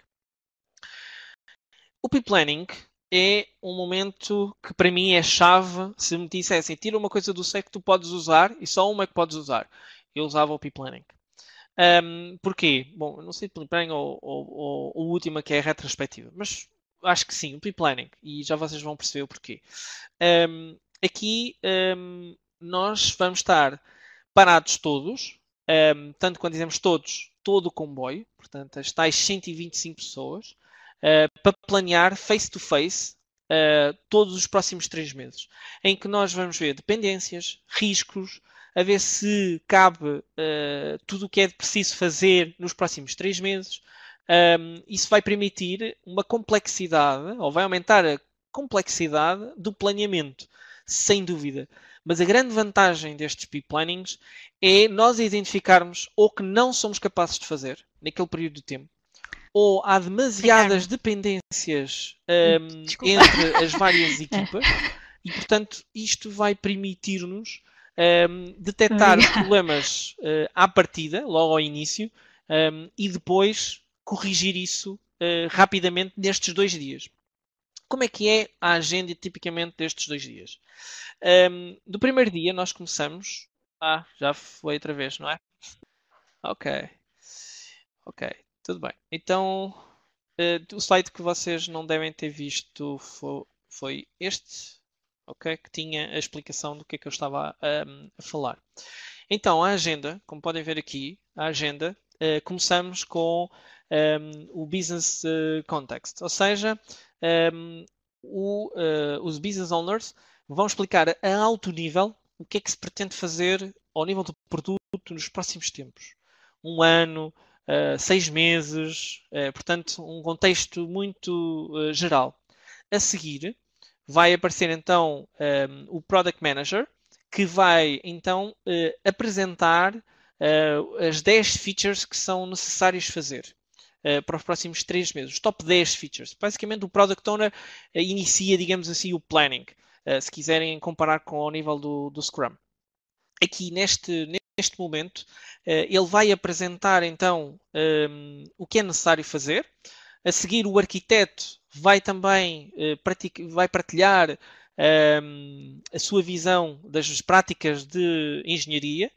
O P-Planning é um momento que para mim é chave. Se me dissessem, tira uma coisa do set que tu podes usar e só uma é que podes usar. Eu usava o P-Planning. Um, porquê? Bom, não sei P-Planning ou, ou, ou o último que é a retrospectiva, mas acho que sim, o P-Planning. E já vocês vão perceber o porquê. Um, aqui um, nós vamos estar parados todos, um, ehm, tanto quando dizemos todos, todo o comboio, portanto, as tais 125 pessoas, uh, para planear face-to-face -face, uh, todos os próximos três meses, em que nós vamos ver dependências, riscos, a ver se cabe uh, tudo o que é preciso fazer nos próximos três meses. Um, ehm, isso vai permitir uma complexidade, ou vai aumentar a complexidade do planeamento, sem dúvida. Mas a grande vantagem destes pre-plannings é nós identificarmos ou que não somos capazes de fazer naquele período de tempo, ou há demasiadas dependências um, hum, entre as várias equipas, e portanto isto vai permitir-nos um, detectar problemas uh, à partida, logo ao início, um, e depois corrigir isso uh, rapidamente nestes dois dias. Como é que é a agenda tipicamente destes dois dias? Um, do primeiro dia nós começamos. Ah, já foi outra vez, não é? Ok. Ok, tudo bem. Então, uh, o slide que vocês não devem ter visto foi, foi este ok? Que tinha a explicação do que é que eu estava a, um, a falar. Então, a agenda, como podem ver aqui, a agenda, uh, começamos com um, o Business eh, Context, ou seja, um, o, uh, os business owners vão explicar a alto nível o que é que se pretende fazer ao nível do produto nos próximos tempos. Um ano, uh, seis meses, uh, portanto, um contexto muito geral. A seguir, vai aparecer então um, o Product Manager, que vai então apresentar as 10 features que são necessárias fazer. Eh, para os próximos três meses. Os top 10 features. Basicamente, o Product Owner uh, inicia, digamos assim, o planning, eh, se quiserem comparar com o nível do, do Scrum. Aqui, neste, neste momento, ele vai apresentar, então, um, ehm, o que é necessário fazer. A seguir, o arquiteto vai também vai partilhar um, ehm, a sua visão das práticas de engenharia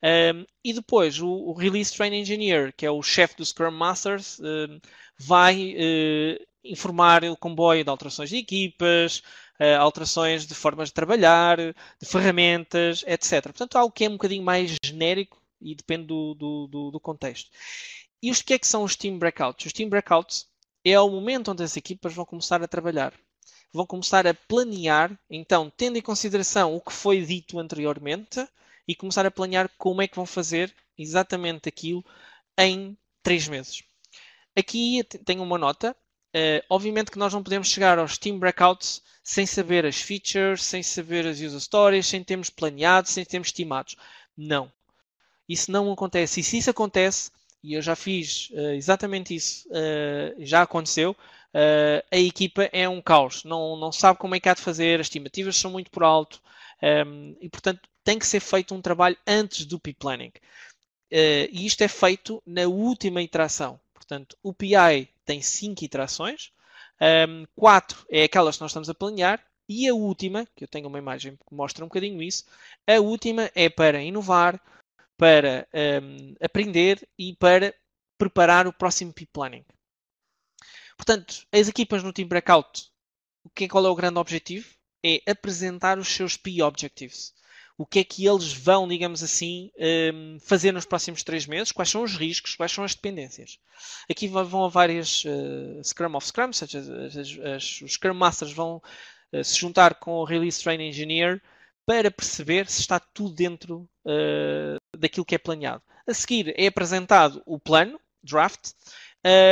um, ehm, e depois o, o, Release Train Engineer, que é o chefe do Scrum Masters, um, ehm, vai uh, informar o comboio de alterações de equipas, uh, alterações de formas de trabalhar, de ferramentas, etc. Portanto, algo que é um bocadinho mais genérico e depende do, do, do, do contexto. E o que é que são os Team Breakouts? Os Team Breakouts é o momento onde as equipas vão começar a trabalhar vão começar a planear, então, tendo em consideração o que foi dito anteriormente, e começar a planear como é que vão fazer exatamente aquilo em três meses. Aqui tenho uma nota. Uh, obviamente que nós não podemos chegar aos Team Breakouts sem saber as features, sem saber as user stories, sem termos planeado, sem termos estimados. Não. Isso não acontece. E se isso acontece, e eu já fiz uh, exatamente isso, uh, já aconteceu, a equipa é um caos. Não, não sabe como é que há de fazer, as estimativas são muito por alto, um, e, portanto, tem que ser feito um trabalho antes do P-Planning. Uh, eh, e isto é feito na última iteração. Portanto, o PI tem cinco iterações, um, quatro é aquelas que nós estamos a planear, e a última, que eu tenho uma imagem que mostra um bocadinho isso, a última é para inovar, para um, aprender e para preparar o próximo P-Planning. Portanto, as equipas no Team Breakout, o que, é, qual é o grande objetivo? é apresentar os seus P Objectives. O que é que eles vão, digamos assim, hum, fazer nos próximos três meses? Quais são os riscos? Quais são as dependências? Aqui vão a várias uh, Scrum of Scrum, seja, as, as, os Scrum Masters vão uh, se juntar com o Release Train Engineer para perceber se está tudo dentro uh, daquilo que é planeado. A seguir é apresentado o plano, draft.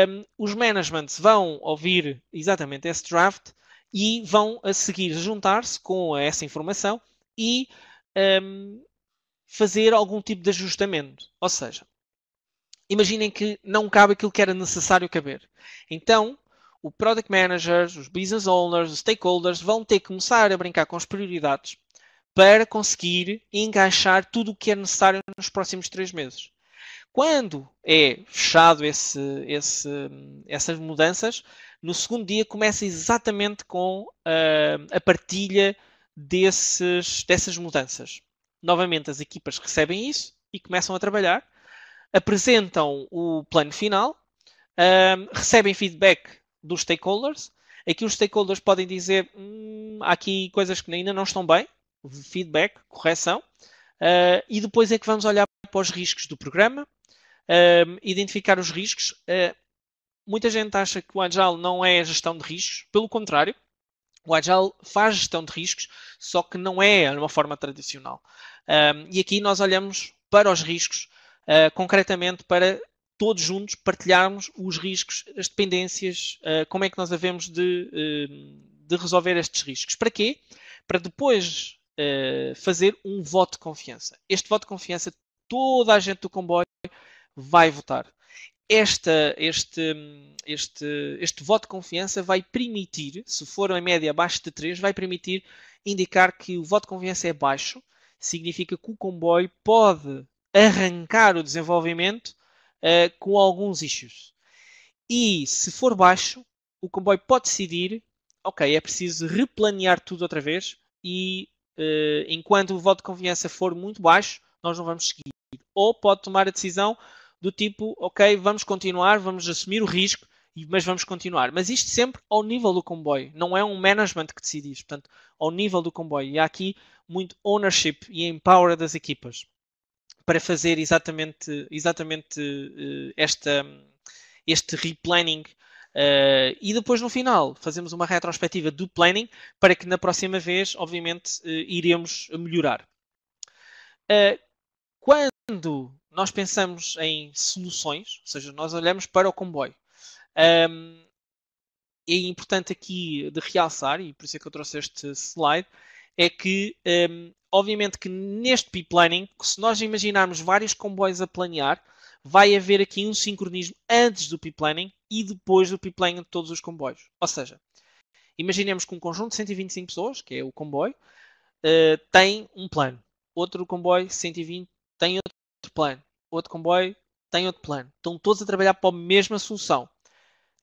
Hum, os managements vão ouvir exatamente esse draft e vão a seguir juntar-se com essa informação e um, fazer algum tipo de ajustamento. Ou seja, imaginem que não cabe aquilo que era necessário caber. Então, o product manager, os business owners, os stakeholders vão ter que começar a brincar com as prioridades para conseguir encaixar tudo o que é necessário nos próximos três meses. Quando é fechado esse, esse, hum, essas mudanças, no segundo dia começa exatamente com uh, a partilha desses, dessas mudanças. Novamente, as equipas recebem isso e começam a trabalhar, apresentam o plano final, uh, recebem feedback dos stakeholders. Aqui os stakeholders podem dizer: hum, há aqui coisas que ainda não estão bem, feedback, correção, uh, e depois é que vamos olhar para os riscos do programa, uh, identificar os riscos, uh, muita gente acha que o Agile não é gestão de riscos. Pelo contrário, o Agile faz gestão de riscos, só que não é de uma forma tradicional. Um, e aqui nós olhamos para os riscos, uh, concretamente para todos juntos partilharmos os riscos, as dependências, uh, como é que nós devemos de, uh, de, resolver estes riscos. Para quê? Para depois ah, fazer um voto de confiança. Este voto de confiança, toda a gente do comboio vai votar esta, este, este, este voto de confiança vai permitir, se for uma média abaixo de 3, vai permitir indicar que o voto de confiança é baixo, significa que o comboio pode arrancar o desenvolvimento uh, com alguns issues. E se for baixo, o comboio pode decidir, ok, é preciso replanear tudo outra vez e uh, enquanto o voto de confiança for muito baixo, nós não vamos seguir. Ou pode tomar a decisão, do tipo, ok, vamos continuar, vamos assumir o risco, mas vamos continuar. Mas isto sempre ao nível do comboio, não é um management que decide isto, portanto, ao nível do comboio. E há aqui muito ownership e empower das equipas para fazer exatamente, exatamente eh, esta, este replanning. Uh, e depois no final fazemos uma retrospectiva do planning para que na próxima vez, obviamente, uh, iremos melhorar. Uh, quando nós pensamos em soluções, ou seja, nós olhamos para o comboio, um, é importante aqui de realçar, e por isso é que eu trouxe este slide, é que, um, obviamente, que neste pipelining, se nós imaginarmos vários comboios a planear, vai haver aqui um sincronismo antes do pipelining e depois do pipelining de todos os comboios. Ou seja, imaginemos que um conjunto de 125 pessoas, que é o comboio, uh, tem um plano. Outro comboio, 120, tem outro plano. Outro comboio tem outro plano. Estão todos a trabalhar para a mesma solução.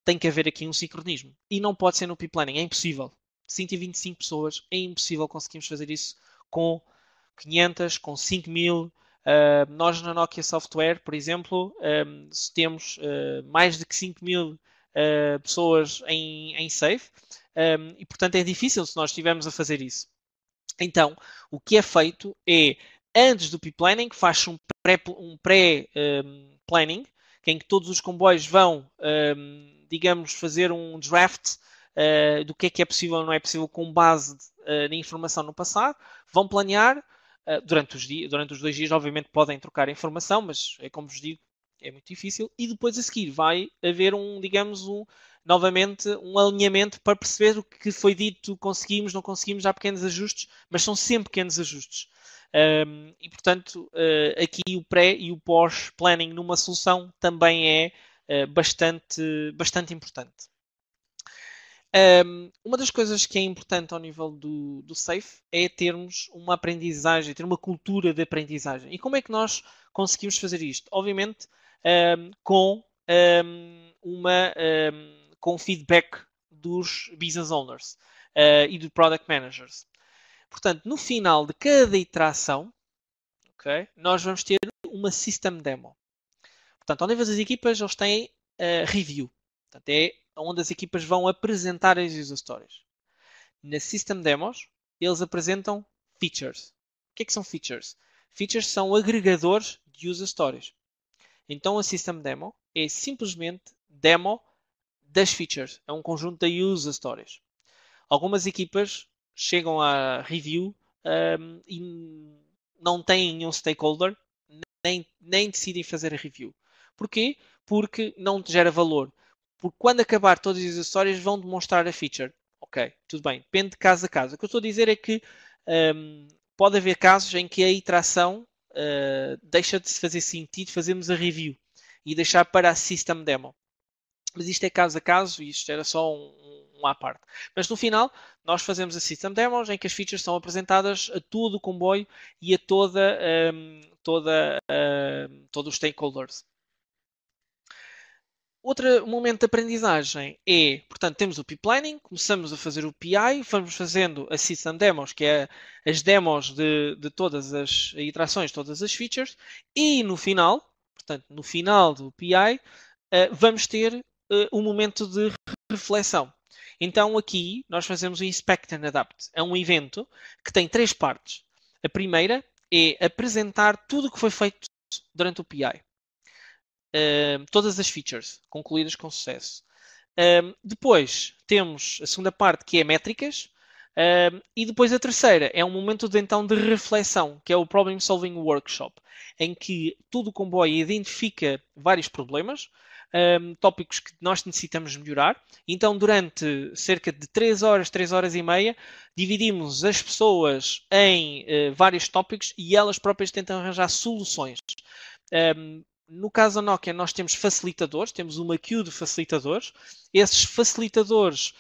Tem que haver aqui um sincronismo. E não pode ser no P-Planning, é impossível. 125 pessoas, é impossível conseguirmos fazer isso com 500, com 5 mil. Uh, nós na Nokia Software, por exemplo, ah, temos uh, mais de 5 mil uh, pessoas em, em safe um, e, portanto, é difícil se nós estivermos a fazer isso. Então, o que é feito é antes do P-Planning, faz-se um pré-planning, um hum, é em que todos os comboios vão, um, digamos, fazer um draft uh, do que é que é possível ou não é possível com base de, uh, na informação no passado, vão planear. Uh, durante, os dias, durante os dois dias, obviamente, podem trocar informação, mas é como vos digo, é muito difícil. E depois a seguir vai haver um, digamos, um, novamente um alinhamento para perceber o que foi dito, conseguimos, não conseguimos, há pequenos ajustes, mas são sempre pequenos ajustes. Um, e, portanto, uh, aqui o pré e o pós-planning numa solução também é uh, bastante, bastante importante. Um, uma das coisas que é importante ao nível do, do SAFE é termos uma aprendizagem, ter uma cultura de aprendizagem. E como é que nós conseguimos fazer isto? Obviamente, um, com, uma, com feedback dos business owners uh, e dos product managers. Portanto, no final de cada iteração, okay, nós vamos ter uma system demo. Portanto, ao nível das equipas, eles têm uh, review. Portanto, é onde as equipas vão apresentar as user stories. Na system demos, eles apresentam features. O que é que são features? Features são agregadores de user stories. Então, a system demo é simplesmente demo das features. É um conjunto de user stories. Algumas equipas chegam à review um, e não têm nenhum stakeholder, nem, nem decidem fazer a review. Porquê? Porque não gera valor. Porque quando acabar todas as histórias vão demonstrar a feature. Ok, tudo bem. Depende de caso a caso. O que eu estou a dizer é que um, pode haver casos em que a iteração uh, deixa de se fazer sentido fazermos a review e deixar para a system demo. Mas isto é caso a caso e isto era só um, à parte. Mas no final, nós fazemos a System Demos em que as features são apresentadas a todo o comboio e a toda, um, toda, um, todos os stakeholders. Outro momento de aprendizagem é, portanto, temos o pipelining, começamos a fazer o PI, vamos fazendo a system demos, que é as demos de, de todas as iterações, todas as features, e no final, portanto, no final do PI, eh, vamos ter eh, um momento de reflexão. Então aqui nós fazemos o Inspect and Adapt. É um evento que tem três partes. A primeira é apresentar tudo o que foi feito durante o PI. Uh, todas as features concluídas com sucesso. Uh, depois temos a segunda parte que é métricas. Uh, e depois a terceira é um momento de, então de reflexão, que é o Problem Solving Workshop, em que todo o comboio identifica vários problemas um, tópicos que nós necessitamos melhorar. Então, durante cerca de 3 horas, 3 horas e meia, dividimos as pessoas em uh, vários tópicos e elas próprias tentam arranjar soluções. Um, no caso da Nokia, nós temos facilitadores, temos uma queue de facilitadores. Esses facilitadores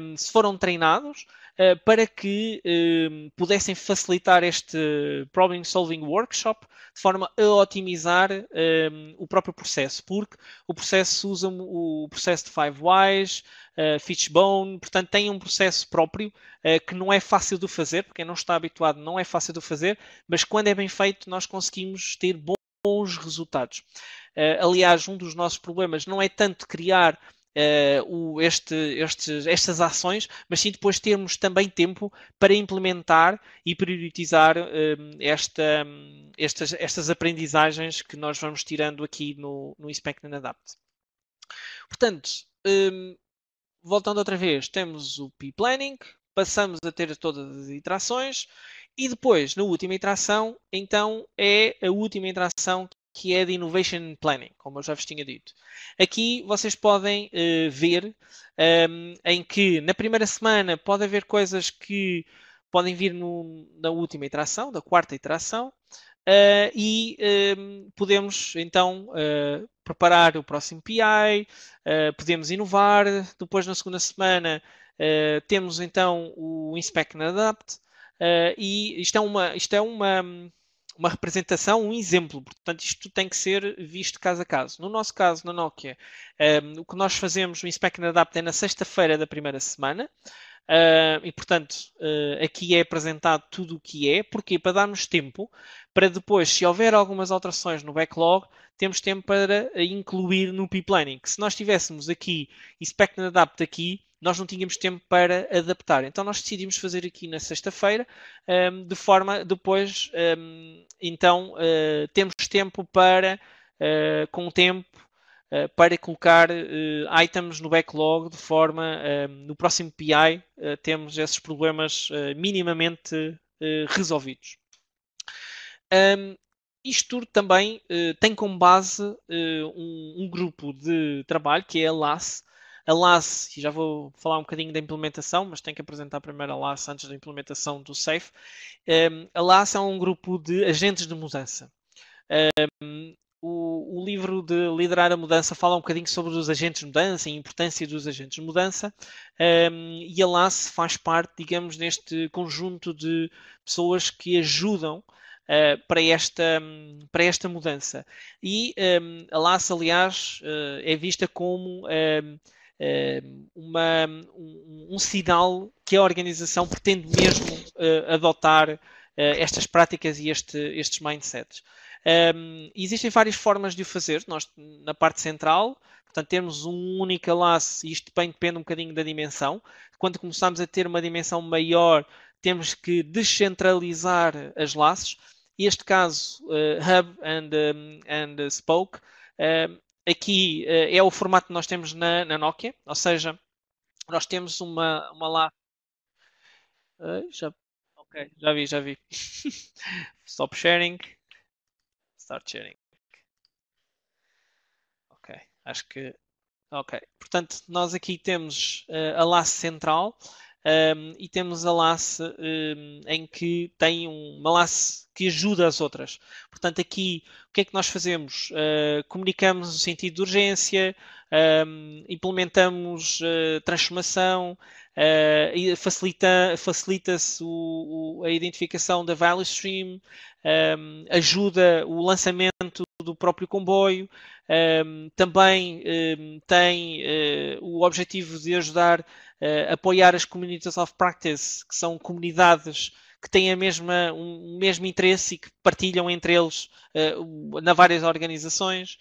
um, foram treinados eh, para que eh, pudessem facilitar este Problem Solving Workshop de forma a otimizar eh, o próprio processo, porque o processo usa o processo de Five Whys, Fishbone, portanto tem um processo próprio que não é fácil de fazer, porque quem não está habituado não é fácil de fazer, mas quando é bem feito nós conseguimos ter bons resultados. aliás, um dos nossos problemas não é tanto criar eh, o, este, estes, estas ações, mas sim depois termos também tempo para implementar e priorizar ehm, esta, estas, estas aprendizagens que nós vamos tirando aqui no, no Inspect and Adapt. Portanto, ehm, voltando outra vez, temos o P-Planning, passamos a ter todas as interações e depois, na última interação, então é a última interação que é de Innovation Planning, como eu já vos tinha dito. Aqui vocês podem uh, ver um, ehm, em que na primeira semana pode haver coisas que podem vir no, na última iteração, da quarta iteração, uh, e um, ehm, podemos então uh, preparar o próximo PI, podemos inovar, depois na segunda semana temos então o Inspect and Adapt, e isto é uma. Isto é uma uma representação, um exemplo. Portanto, isto tem que ser visto caso a caso. No nosso caso, na Nokia, um, ehm, o que nós fazemos, o Inspect and Adapt, é na sexta-feira da primeira semana. Uh, e, portanto, uh, aqui é apresentado tudo o que é, porque para darmos tempo para depois, se houver algumas alterações no backlog, temos tempo para incluir no pipelining. Se nós tivéssemos aqui e spec adapt aqui, nós não tínhamos tempo para adaptar. Então nós decidimos fazer aqui na sexta-feira, um, ah, de forma depois, um, então uh, temos tempo para, com o tempo, eh, para colocar uh, items no backlog de forma eh, no próximo PI temos esses problemas minimamente resolvidos. Um, isto também tem como base um, um, grupo de trabalho que é a LAS, a LAS, já vou falar um bocadinho da implementação, mas tenho que apresentar primeiro a LAS antes da implementação do SAFE. a LAS é um grupo de agentes de mudança o, o, livro de Liderar a Mudança fala um bocadinho sobre os agentes de mudança e a importância dos agentes de mudança, um, ehm, e a LAS faz parte, digamos, deste conjunto de pessoas que ajudam uh, para, esta, para esta mudança. E um, ehm, a LAS aliás, uh, é vista como. Ehm, uma, um, sinal que a organização pretende mesmo uh, adotar estas práticas e este, estes mindsets. Um, existem várias formas de o fazer. Nós, na parte central, portanto, temos um único laço, e isto bem depende um bocadinho da dimensão. Quando começamos a ter uma dimensão maior, temos que descentralizar as laços. Este caso, uh, Hub and, um, eh, and Spoke, uh, aqui uh, é o formato que nós temos na, na Nokia, ou seja, nós temos uma, uma lá. já, ok, já vi, já vi. Stop sharing. Start sharing. Ok, acho que. Ok, portanto, nós aqui temos uh, a laço central um, e temos a lace um, em que tem uma lace que ajuda as outras. Portanto, aqui o que é que nós fazemos? Uh, comunicamos o sentido de urgência, um, implementamos uh, transformação, uh, facilita, facilita-se o, o, a identificação da value stream, um, ajuda o lançamento do próprio comboio, um, também tem o objetivo de ajudar uh, apoiar as Communities of Practice, que são comunidades que têm a mesma, um, o mesmo interesse e que partilham entre eles uh, na várias organizações.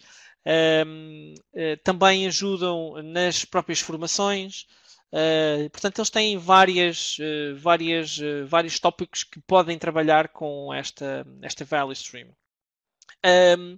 uh, também ajudam nas próprias formações. Uh, portanto, eles têm várias, uh, várias, vários tópicos que podem trabalhar com esta, esta Value Stream. Ehm,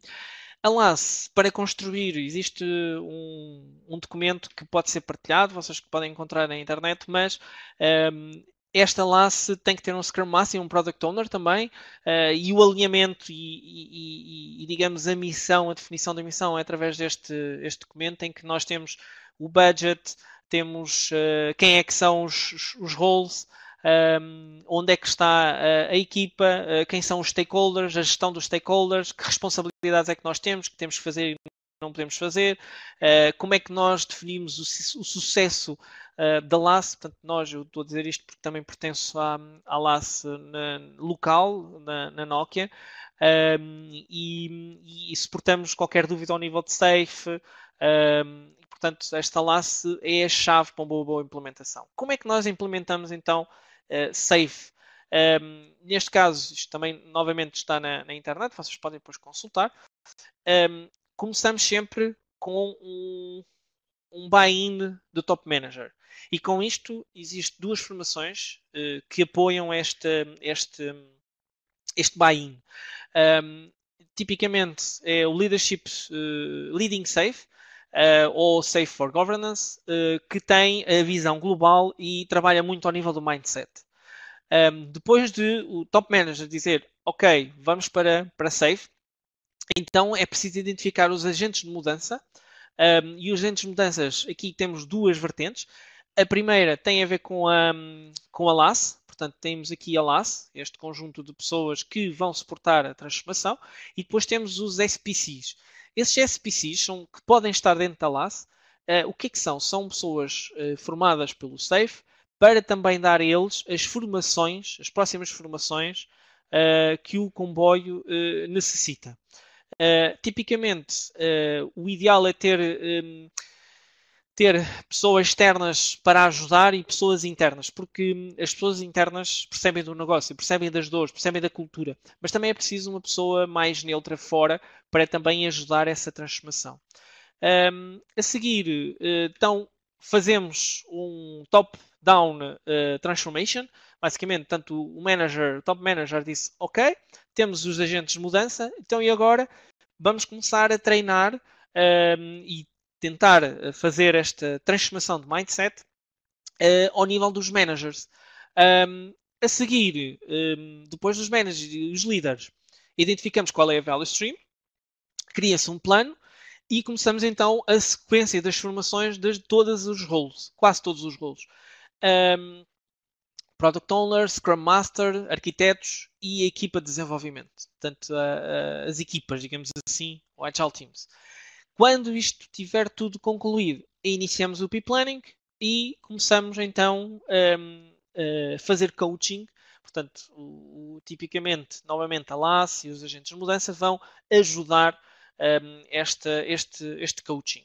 Enlace é para construir, existe um, um, documento que pode ser partilhado, vocês que podem encontrar na internet, mas um, ehm, esta LAS tem que ter um Scrum Master e um Product Owner também, uh, e o alinhamento e, e, e, e, digamos, a missão, a definição da missão é através deste este documento em que nós temos o budget, temos uh, quem é que são os, os, os roles, um, onde é que está a, ah, a equipa, ah, quem são os stakeholders, a gestão dos stakeholders, que responsabilidades é que nós temos, que temos que fazer e não podemos fazer, uh, como é que nós definimos o, o sucesso uh, da LAS, portanto nós, eu estou a dizer isto porque também pertenço à, à LAS na, local, na, na Nokia, um, e, e, suportamos qualquer dúvida ao nível de safe, um, portanto, esta LAS é a chave para uma boa, boa implementação. Como é que nós implementamos então uh, safe. Um, ehm, neste caso, isto também novamente está na, na internet, vocês podem depois consultar. Um, ehm, começamos sempre com um, um buy-in do top manager. E com isto, existem duas formações uh, que apoiam este, este, este buy-in. Um, ehm, tipicamente é o Leadership uh, Leading Safe, uh, ou Safe for Governance, uh, que tem a visão global e trabalha muito ao nível do mindset. Um, ehm, depois de o top manager dizer, ok, vamos para, para Safe, então é preciso identificar os agentes de mudança. Um, ehm, e os agentes de mudanças, aqui temos duas vertentes. A primeira tem a ver com a, com a LAS, portanto, temos aqui a LAS, este conjunto de pessoas que vão suportar a transformação, e depois temos os SPCs. Esses SPCs são, que podem estar dentro da LAS, uh, eh, o que é que são? São pessoas uh, formadas pelo SAFE para também dar a eles as formações, as próximas formações eh, que o comboio necessita. tipicamente, o ideal é ter ter pessoas externas para ajudar e pessoas internas, porque as pessoas internas percebem do negócio, percebem das dores, percebem da cultura, mas também é preciso uma pessoa mais neutra fora para também ajudar essa transformação. Um, a seguir, eh, então, fazemos um top-down uh, transformation. Basicamente, tanto o manager, o top manager disse, ok, temos os agentes de mudança, então e agora? Vamos começar a treinar um, e tentar eh, fazer esta transformação de mindset uh, ao nível dos managers. Um, a seguir, um, depois dos managers e os líderes, identificamos qual é a value stream, cria-se um plano e começamos então a sequência das formações de todos os roles, quase todos os roles. Um, Product Owner, Scrum Master, arquitetos e a equipa de desenvolvimento. Portanto, a, a, as equipas, digamos assim, o Agile Teams. Quando isto tiver tudo concluído, iniciamos o P-Planning e começamos então hum, a, fazer coaching. Portanto, o, o, tipicamente, novamente, a LAS e os agentes de mudança vão ajudar um, esta, este, este coaching.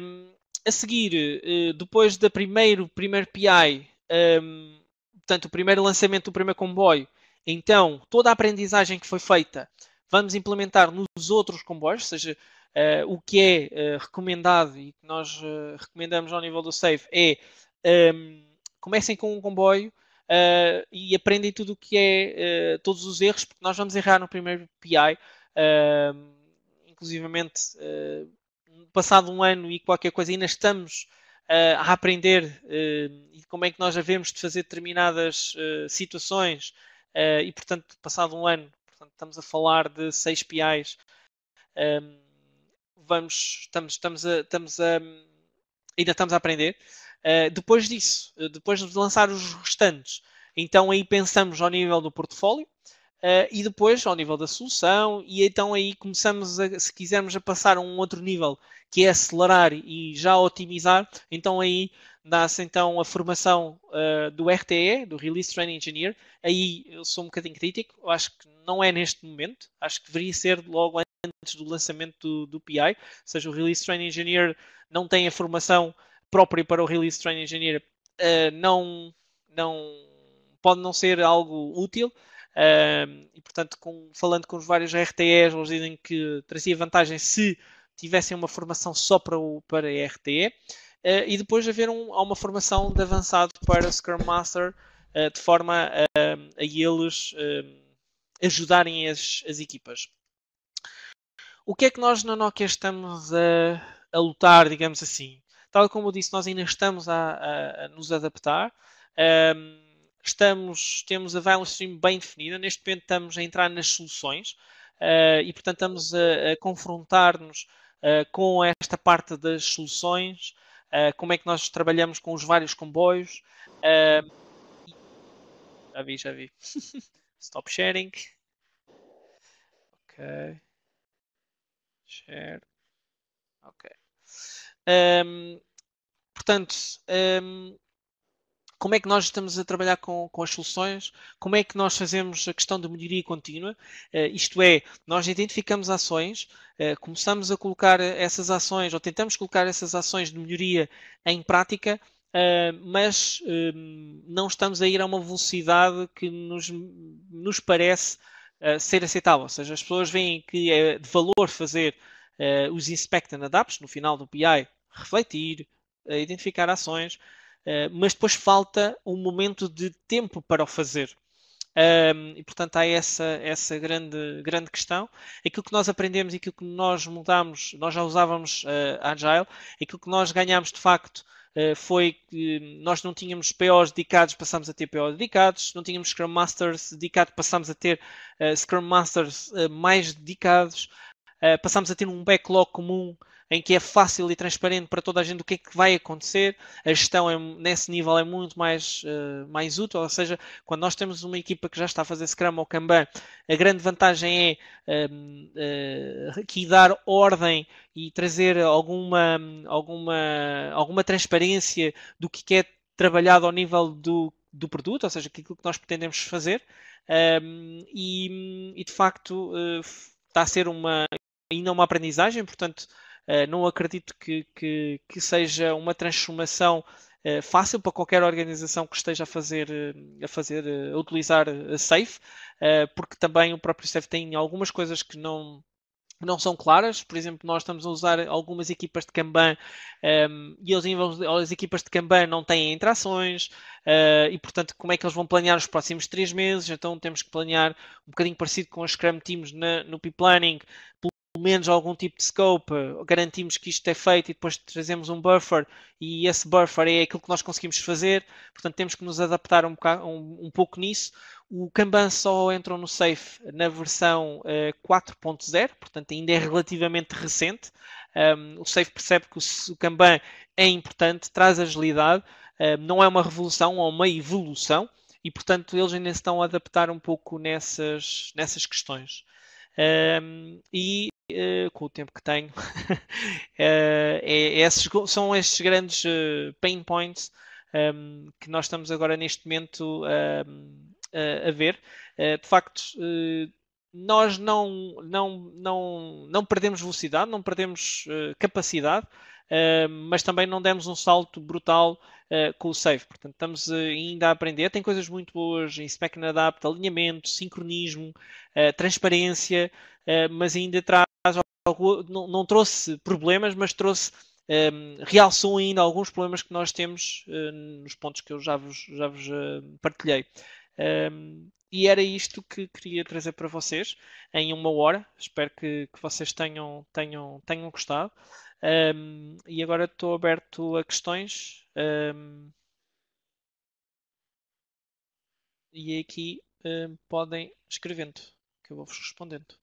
Um, a seguir, eh, depois do primeiro, primeiro PI, um, portanto, o primeiro lançamento do primeiro comboio, então toda a aprendizagem que foi feita vamos implementar nos outros comboios, ou seja, Uh, o que é uh, recomendado e que nós uh, recomendamos ao nível do SAFE é um, ehm, comecem com um comboio e aprendem tudo o que é, todos os erros, porque nós vamos errar no primeiro PI, ehm, inclusivamente passado um ano e qualquer coisa, ainda estamos a aprender e como é que nós havemos de fazer determinadas situações e, portanto, passado um ano, portanto, estamos a falar de seis PIs. Ehm, vamos, estamos, estamos a, estamos a, ainda estamos a aprender. Uh, depois disso, eh, depois de lançar os restantes, então aí pensamos ao nível do portfólio uh, e depois ao nível da solução, e então aí começamos, a, se quisermos, a passar a um outro nível que é acelerar e já otimizar, então aí nasce então a formação uh, do RTE, do Release Training Engineer. Aí eu sou um bocadinho crítico, eu acho que não é neste momento, acho que deveria ser logo antes do lançamento do, do PI, ou seja, o Release Training Engineer não tem a formação própria para o Release Training Engineer, uh, não, não, pode não ser algo útil. Uh, e portanto, com, falando com os vários RTEs, eles dizem que trazia vantagem se tivessem uma formação só para, o, para a RTE. Uh, e depois haver um, uma formação de avançado para Scrum Master, uh, de forma a, eh, a eles ajudarem as, as, equipas. O que é que nós na Nokia estamos a, a lutar, digamos assim? Tal como eu disse, nós ainda estamos a, a nos adaptar. Um, ehm, estamos, temos a value stream bem definida. Neste momento estamos a entrar nas soluções uh, e, portanto, estamos a, a confrontar-nos uh, com esta parte das soluções, uh, como é que nós trabalhamos com os vários comboios. Uh, já vi, já vi. Stop sharing. Ok. Share. Ok. Um, ah, portanto, um, como é que nós estamos a trabalhar com, com as soluções, como é que nós fazemos a questão de melhoria contínua, uh, isto é, nós identificamos ações, uh, começamos a colocar eh, essas ações ou tentamos colocar essas ações de melhoria em prática, uh, mas não estamos a ir a uma velocidade que nos, nos parece ser aceitável, ou seja, as pessoas veem que é de valor fazer os inspect and adapts no final do PI, refletir, identificar ações eh, mas depois falta um momento de tempo para o fazer. Um, e portanto há essa, essa grande, grande questão. Aquilo que nós aprendemos e aquilo que nós mudamos, nós já usávamos uh, Agile, aquilo que nós ganhámos de facto uh, foi que nós não tínhamos POs dedicados, passámos a ter POs dedicados, não tínhamos Scrum Masters dedicados, passámos a ter uh, Scrum Masters mais dedicados, passámos a ter um backlog comum em que é fácil e transparente para toda a gente o que é que vai acontecer. A gestão é, nesse nível é muito mais, uh, mais útil, ou seja, quando nós temos uma equipa que já está a fazer Scrum ou Kanban, a grande vantagem é uh, uh, aqui dar ordem e trazer alguma, alguma, alguma transparência do que é trabalhado ao nível do, do produto, ou seja, aquilo que nós pretendemos fazer. Um, ehm, e, e, de facto eh, está a ser uma ainda uma aprendizagem, portanto eh, não acredito que, que, que seja uma transformação eh, fácil para qualquer organização que esteja a fazer, eh, a fazer, a utilizar a Safe, porque também o próprio Safe tem algumas coisas que não não são claras, por exemplo, nós estamos a usar algumas equipas de Kanban ehm, e as, as, equipas de Kanban não têm interações e, portanto, como é que eles vão planear os próximos três meses? Então temos que planear um bocadinho parecido com os Scrum Teams no P-Planning, menos algum tipo de scope, garantimos que isto é feito e depois trazemos um buffer e esse buffer é aquilo que nós conseguimos fazer, portanto temos que nos adaptar um, bocado, um, um pouco nisso. O Kanban só entrou no Safe na versão uh, eh, 4.0, portanto ainda é relativamente recente. Um, o Safe percebe que o, o Kanban é importante, traz agilidade, não é uma revolução, é uma evolução e, portanto, eles ainda se estão a adaptar um pouco nessas, nessas questões. Um, e eh, com o tempo que tenho, eh, é, esses, são estes grandes eh, pain points um, ehm, que nós estamos agora neste momento um, ehm, a ver. de facto, nós não, não, não, não perdemos velocidade, não perdemos capacidade, ehm, mas também não demos um salto brutal com o save. Portanto, estamos ainda a aprender. Tem coisas muito boas em Spec and Adapt, alinhamento, sincronismo, transparência, mas ainda traz não, não, trouxe problemas, mas trouxe, um, ehm, realçou ainda alguns problemas que nós temos eh, nos pontos que eu já vos, já vos uh, partilhei. Um, ehm, e era isto que queria trazer para vocês em uma hora. Espero que, que vocês tenham, tenham, tenham gostado. Um, ehm, e agora estou aberto a questões. e aqui podem escrevendo, que eu vou-vos respondendo.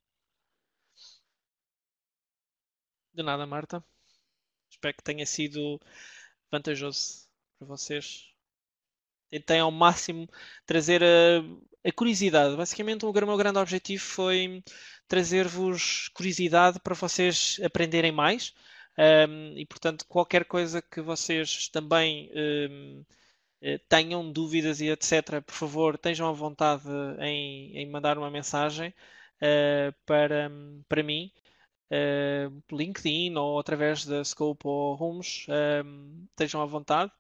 De nada, Marta. Espero que tenha sido vantajoso para vocês. Tentei ao máximo trazer a, a curiosidade. Basicamente, o meu grande objetivo foi trazer-vos curiosidade para vocês aprenderem mais. Um, e, portanto, qualquer coisa que vocês também um, eh, tenham dúvidas e etc., por favor, estejam à vontade em, em mandar uma mensagem uh, para, para mim uh, LinkedIn ou através da Scope ou Rooms, um, ehm, estejam à vontade.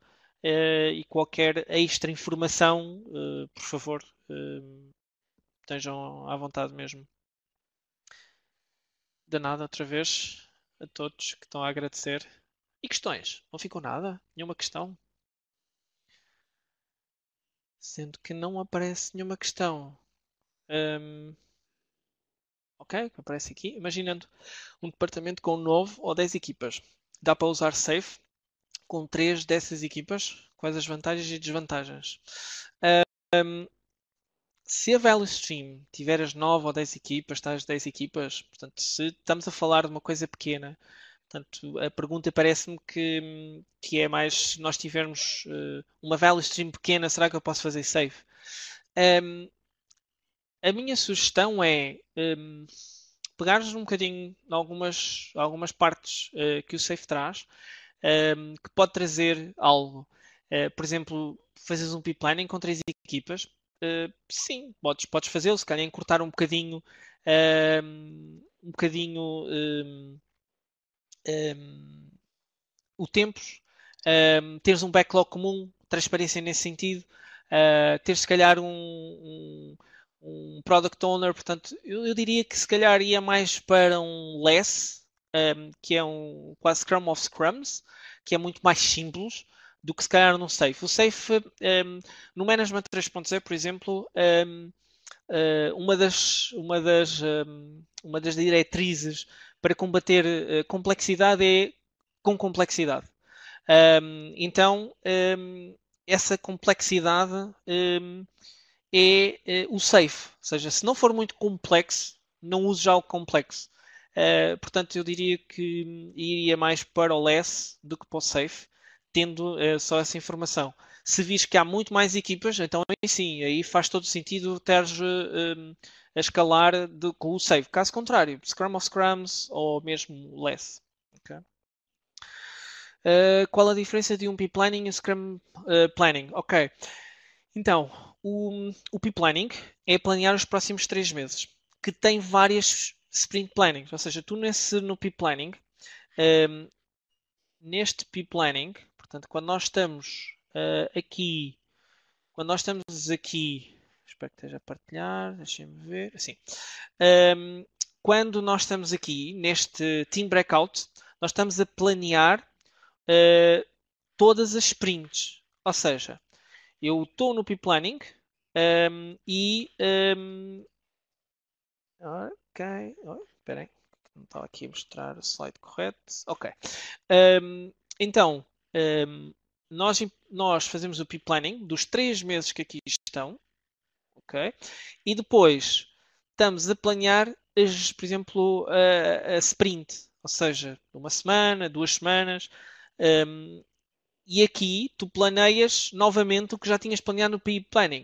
Uh, e qualquer extra informação, uh, por favor, uh, estejam à vontade mesmo. Danada outra vez a todos que estão a agradecer. E questões? Não ficou nada? Nenhuma questão? Sendo que não aparece nenhuma questão. Um... Ehm, ok? Que aparece aqui. Imaginando um departamento com 9 ou 10 equipas. Dá para usar Safe com 3 dessas equipas? Quais as vantagens e desvantagens? Um, se a Value Stream tiver as 9 ou 10 equipas, tais 10 equipas, portanto, se estamos a falar de uma coisa pequena, portanto, a pergunta parece-me que, que é mais se nós tivermos uh, uma Value Stream pequena, será que eu posso fazer safe? Um, a minha sugestão é um, pegares um bocadinho em algumas, algumas partes uh, que o Safe traz, um, que pode trazer algo. Uh, por exemplo, fazes um pipeline com três equipas, uh, sim, podes, podes fazê-lo, se calhar encurtar um bocadinho, um, um bocadinho um, hum, o tempo, hum, teres um backlog comum, transparência nesse sentido, uh, teres se calhar um, um product owner, portanto, eu, eu, diria que se calhar ia mais para um less, um, que é um quase Scrum of Scrums, que é muito mais simples do que se calhar num safe. O safe, um, no Management 3.0, por exemplo, um, uh, uma, das, uma, das, uma das diretrizes para combater uh, complexidade é com complexidade. então, essa complexidade é uh, o safe. Ou seja, se não for muito complexo, não use já o complexo. Uh, portanto, eu diria que iria mais para o less do que para o safe, tendo uh, só essa informação. Se vis que há muito mais equipas, então aí sim, aí faz todo sentido teres um, ehm, a escalar de, com o save. Caso contrário, Scrum of Scrums ou mesmo less. Okay? Uh, qual a diferença de um P-Planning e um Scrum Planning? Ok. Então, o, o P-Planning é planear os próximos três meses, que tem várias sprint plannings. Ou seja, tu nesse, no P-Planning, um, ehm, neste P-Planning, portanto, quando nós estamos uh, aqui, quando nós estamos aqui, espero que esteja a partilhar, deixem-me ver, assim, um, ehm, quando nós estamos aqui, neste Team Breakout, nós estamos a planear uh, todas as sprints. Ou seja, eu estou no pipelining um, e. Um, ok. Oh, espera aí. Não estava aqui a mostrar o slide correto. Ok. Um, então, nós, nós fazemos o pipelining dos três meses que aqui estão. Ok. E depois estamos a planear, as, por exemplo, a, a sprint. Ou seja, uma semana, duas semanas. Um, e aqui tu planeias novamente o que já tinhas planeado no PI Planning.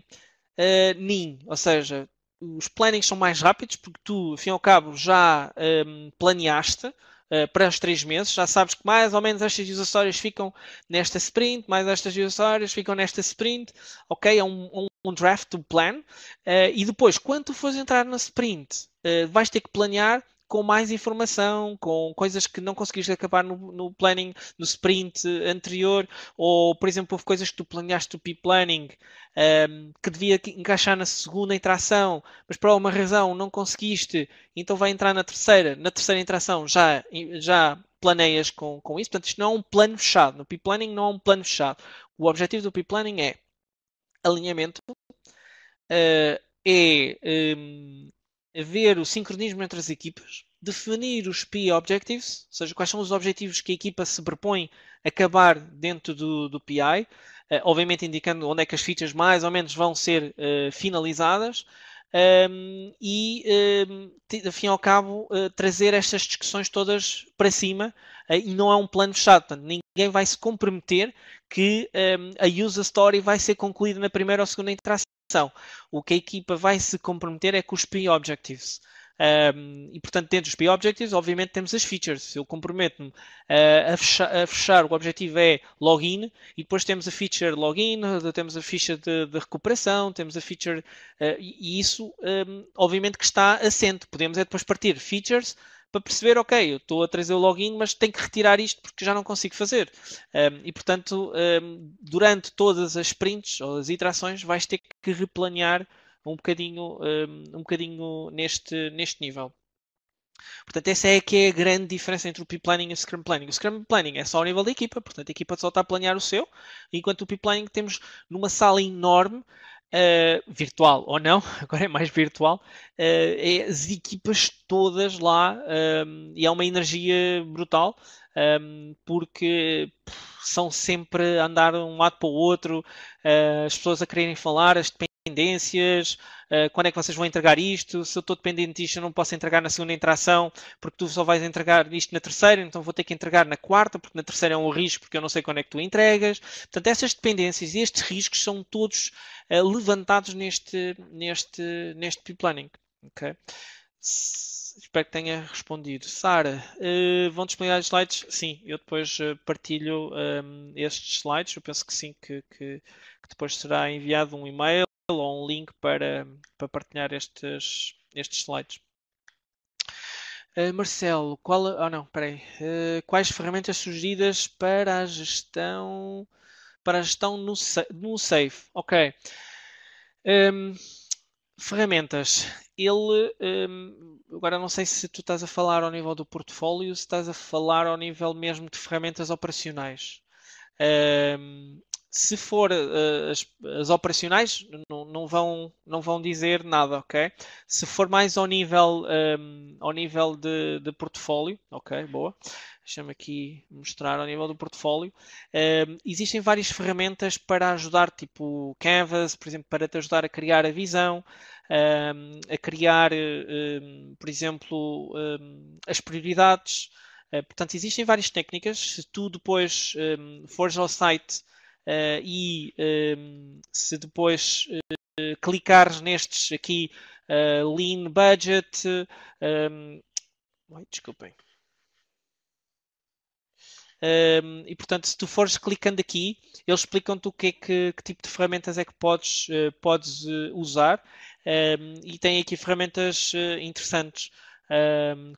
Uh, ah, NIM, ou seja, os plannings são mais rápidos porque tu, afim ao cabo, já um, planeaste uh, para os três meses, já sabes que mais ou menos estas user horas ficam nesta sprint, mais estas user horas ficam nesta sprint, ok? É um, um, um draft do plan. Uh, e depois, quando tu fores entrar na sprint, vais ter que planear com mais informação, com coisas que não conseguiste acabar no, no planning, no sprint anterior, ou, por exemplo, houve coisas que tu planeaste o P-Planning um, ehm, que devia encaixar na segunda interação, mas por alguma razão não conseguiste, então vai entrar na terceira. Na terceira interação já, já planeias com, com isso. Portanto, isto não é um plano fechado. No P-Planning não é um plano fechado. O objetivo do P-Planning é alinhamento, uh, é um, ehm, ver o sincronismo entre as equipas, definir os P Objectives, ou seja, quais são os objetivos que a equipa se propõe acabar dentro do, do PI, eh, obviamente indicando onde é que as fichas mais ou menos vão ser uh, finalizadas, um, ehm, e, um, ehm, de ao cabo, uh, trazer estas discussões todas para cima uh, e não é um plano fechado. Portanto, ninguém vai se comprometer que um, ehm, a user story vai ser concluída na primeira ou segunda interação. O que a equipa vai se comprometer é com os P Objectives. Um, e portanto, dentro dos P Objectives, obviamente, temos as features. Eu comprometo-me ah, a, fechar, a, fechar, o objetivo é login, e depois temos a feature login, temos a feature de, de recuperação, temos a feature, uh, e isso, um, obviamente, que está assente. Podemos é depois partir features para perceber, ok, eu estou a trazer o login, mas tenho que retirar isto porque já não consigo fazer. Um, e portanto, um, durante todas as sprints ou as iterações, vais ter que replanear um bocadinho, um, um bocadinho neste, neste nível. Portanto, essa é que é a grande diferença entre o p e o Scrum Planning. O Scrum Planning é só ao nível da equipa, portanto, a equipa só está a planear o seu, enquanto o p temos numa sala enorme eh, virtual ou não, agora é mais virtual, uh, é as equipas todas lá um, ehm, e há é uma energia brutal um, ehm, porque são sempre a andar de um lado para o outro, uh, as pessoas a quererem falar, as tendências, eh, quando é que vocês vão entregar isto, se eu estou dependente disto eu não posso entregar na segunda interação porque tu só vais entregar isto na terceira, então vou ter que entregar na quarta porque na terceira é um risco porque eu não sei quando é que tu entregas. Portanto, essas dependências e estes riscos são todos eh, levantados neste, neste, neste planning Okay? Espero que tenha respondido. Sara, eh, vão disponibilizar os slides? Sim, eu depois partilho ehm, estes slides. Eu penso que sim, que, que, que depois será enviado um e-mail ou um link para, para partilhar estes, estes slides. Uh, Marcelo, qual, oh não, peraí, uh, eh, quais ferramentas sugeridas para a gestão, para a gestão no, no Safe? Ok. Um, ehm, ferramentas. Ele, um, ehm, agora não sei se tu estás a falar ao nível do portfólio, se estás a falar ao nível mesmo de ferramentas operacionais. Um, ehm, se for uh, as, as, operacionais, não, vão, não vão dizer nada, ok? Se for mais ao nível, um, ehm, ao nível de, de portfólio, ok, boa. Deixa-me aqui mostrar ao nível do portfólio. Um, ehm, existem várias ferramentas para ajudar, tipo Canvas, por exemplo, para te ajudar a criar a visão, um, ehm, a criar, por exemplo, as prioridades. Uh, portanto, existem várias técnicas. Se tu depois fores ao site Uh, e um, ehm, se depois uh, clicares nestes aqui, uh, Lean Budget, um, ehm, desculpem. Um, ehm, e portanto, se tu fores clicando aqui, eles explicam-te o que é que, que, tipo de ferramentas é que podes, podes usar e tem aqui ferramentas interessantes.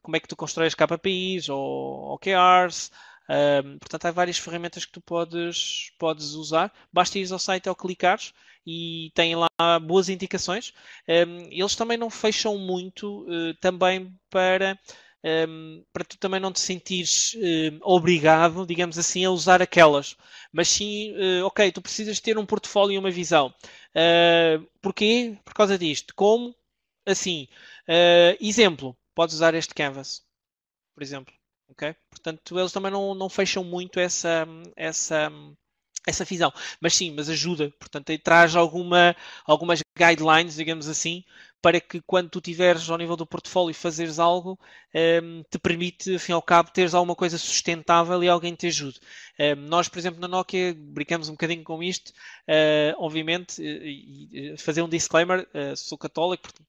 como é que tu constróis KPIs ou OKRs, um, portanto, há várias ferramentas que tu podes, podes usar. Basta ir ao site ao clicares e têm lá boas indicações. Um, eles também não fecham muito, uh, também para. Um, para tu também não te sentires eh, obrigado, digamos assim, a usar aquelas. Mas sim, uh, ok, tu precisas ter um portfólio e uma visão. Uh, porquê? Por causa disto. Como? Assim. Uh, exemplo, podes usar este canvas, por exemplo. Portanto, eles também não, não fecham muito essa, essa, essa visão. Mas sim, mas ajuda. Portanto, aí traz alguma, algumas guidelines, digamos assim, para que quando tu tiveres ao nível do portfólio fazeres algo, um, ehm, te permite, afim ao cabo, teres alguma coisa sustentável e alguém te ajude. Um, ehm, nós, por exemplo, na Nokia, brincamos um bocadinho com isto, uh, obviamente, e, e fazer um disclaimer, uh, sou católico, portanto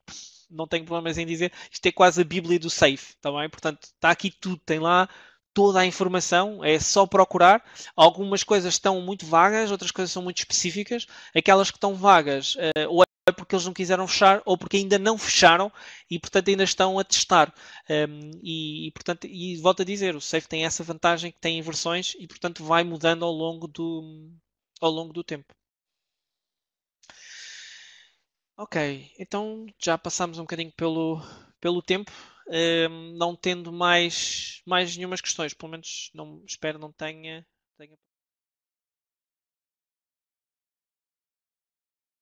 não tenho problemas em dizer, isto é quase a Bíblia do safe, tá bem? Portanto, está aqui tudo, tem lá toda a informação, é só procurar. Algumas coisas estão muito vagas, outras coisas são muito específicas. Aquelas que estão vagas, uh, ou é porque eles não quiseram fechar, ou porque ainda não fecharam e, portanto, ainda estão a testar. Um, ehm, e, e, portanto, e volto a dizer, o Safe tem essa vantagem que tem versões e, portanto, vai mudando ao longo do, ao longo do tempo. Ok, então já passámos um bocadinho pelo, pelo tempo, ehm, não tendo mais, mais nenhumas questões, pelo menos não, espero não tenha, tenha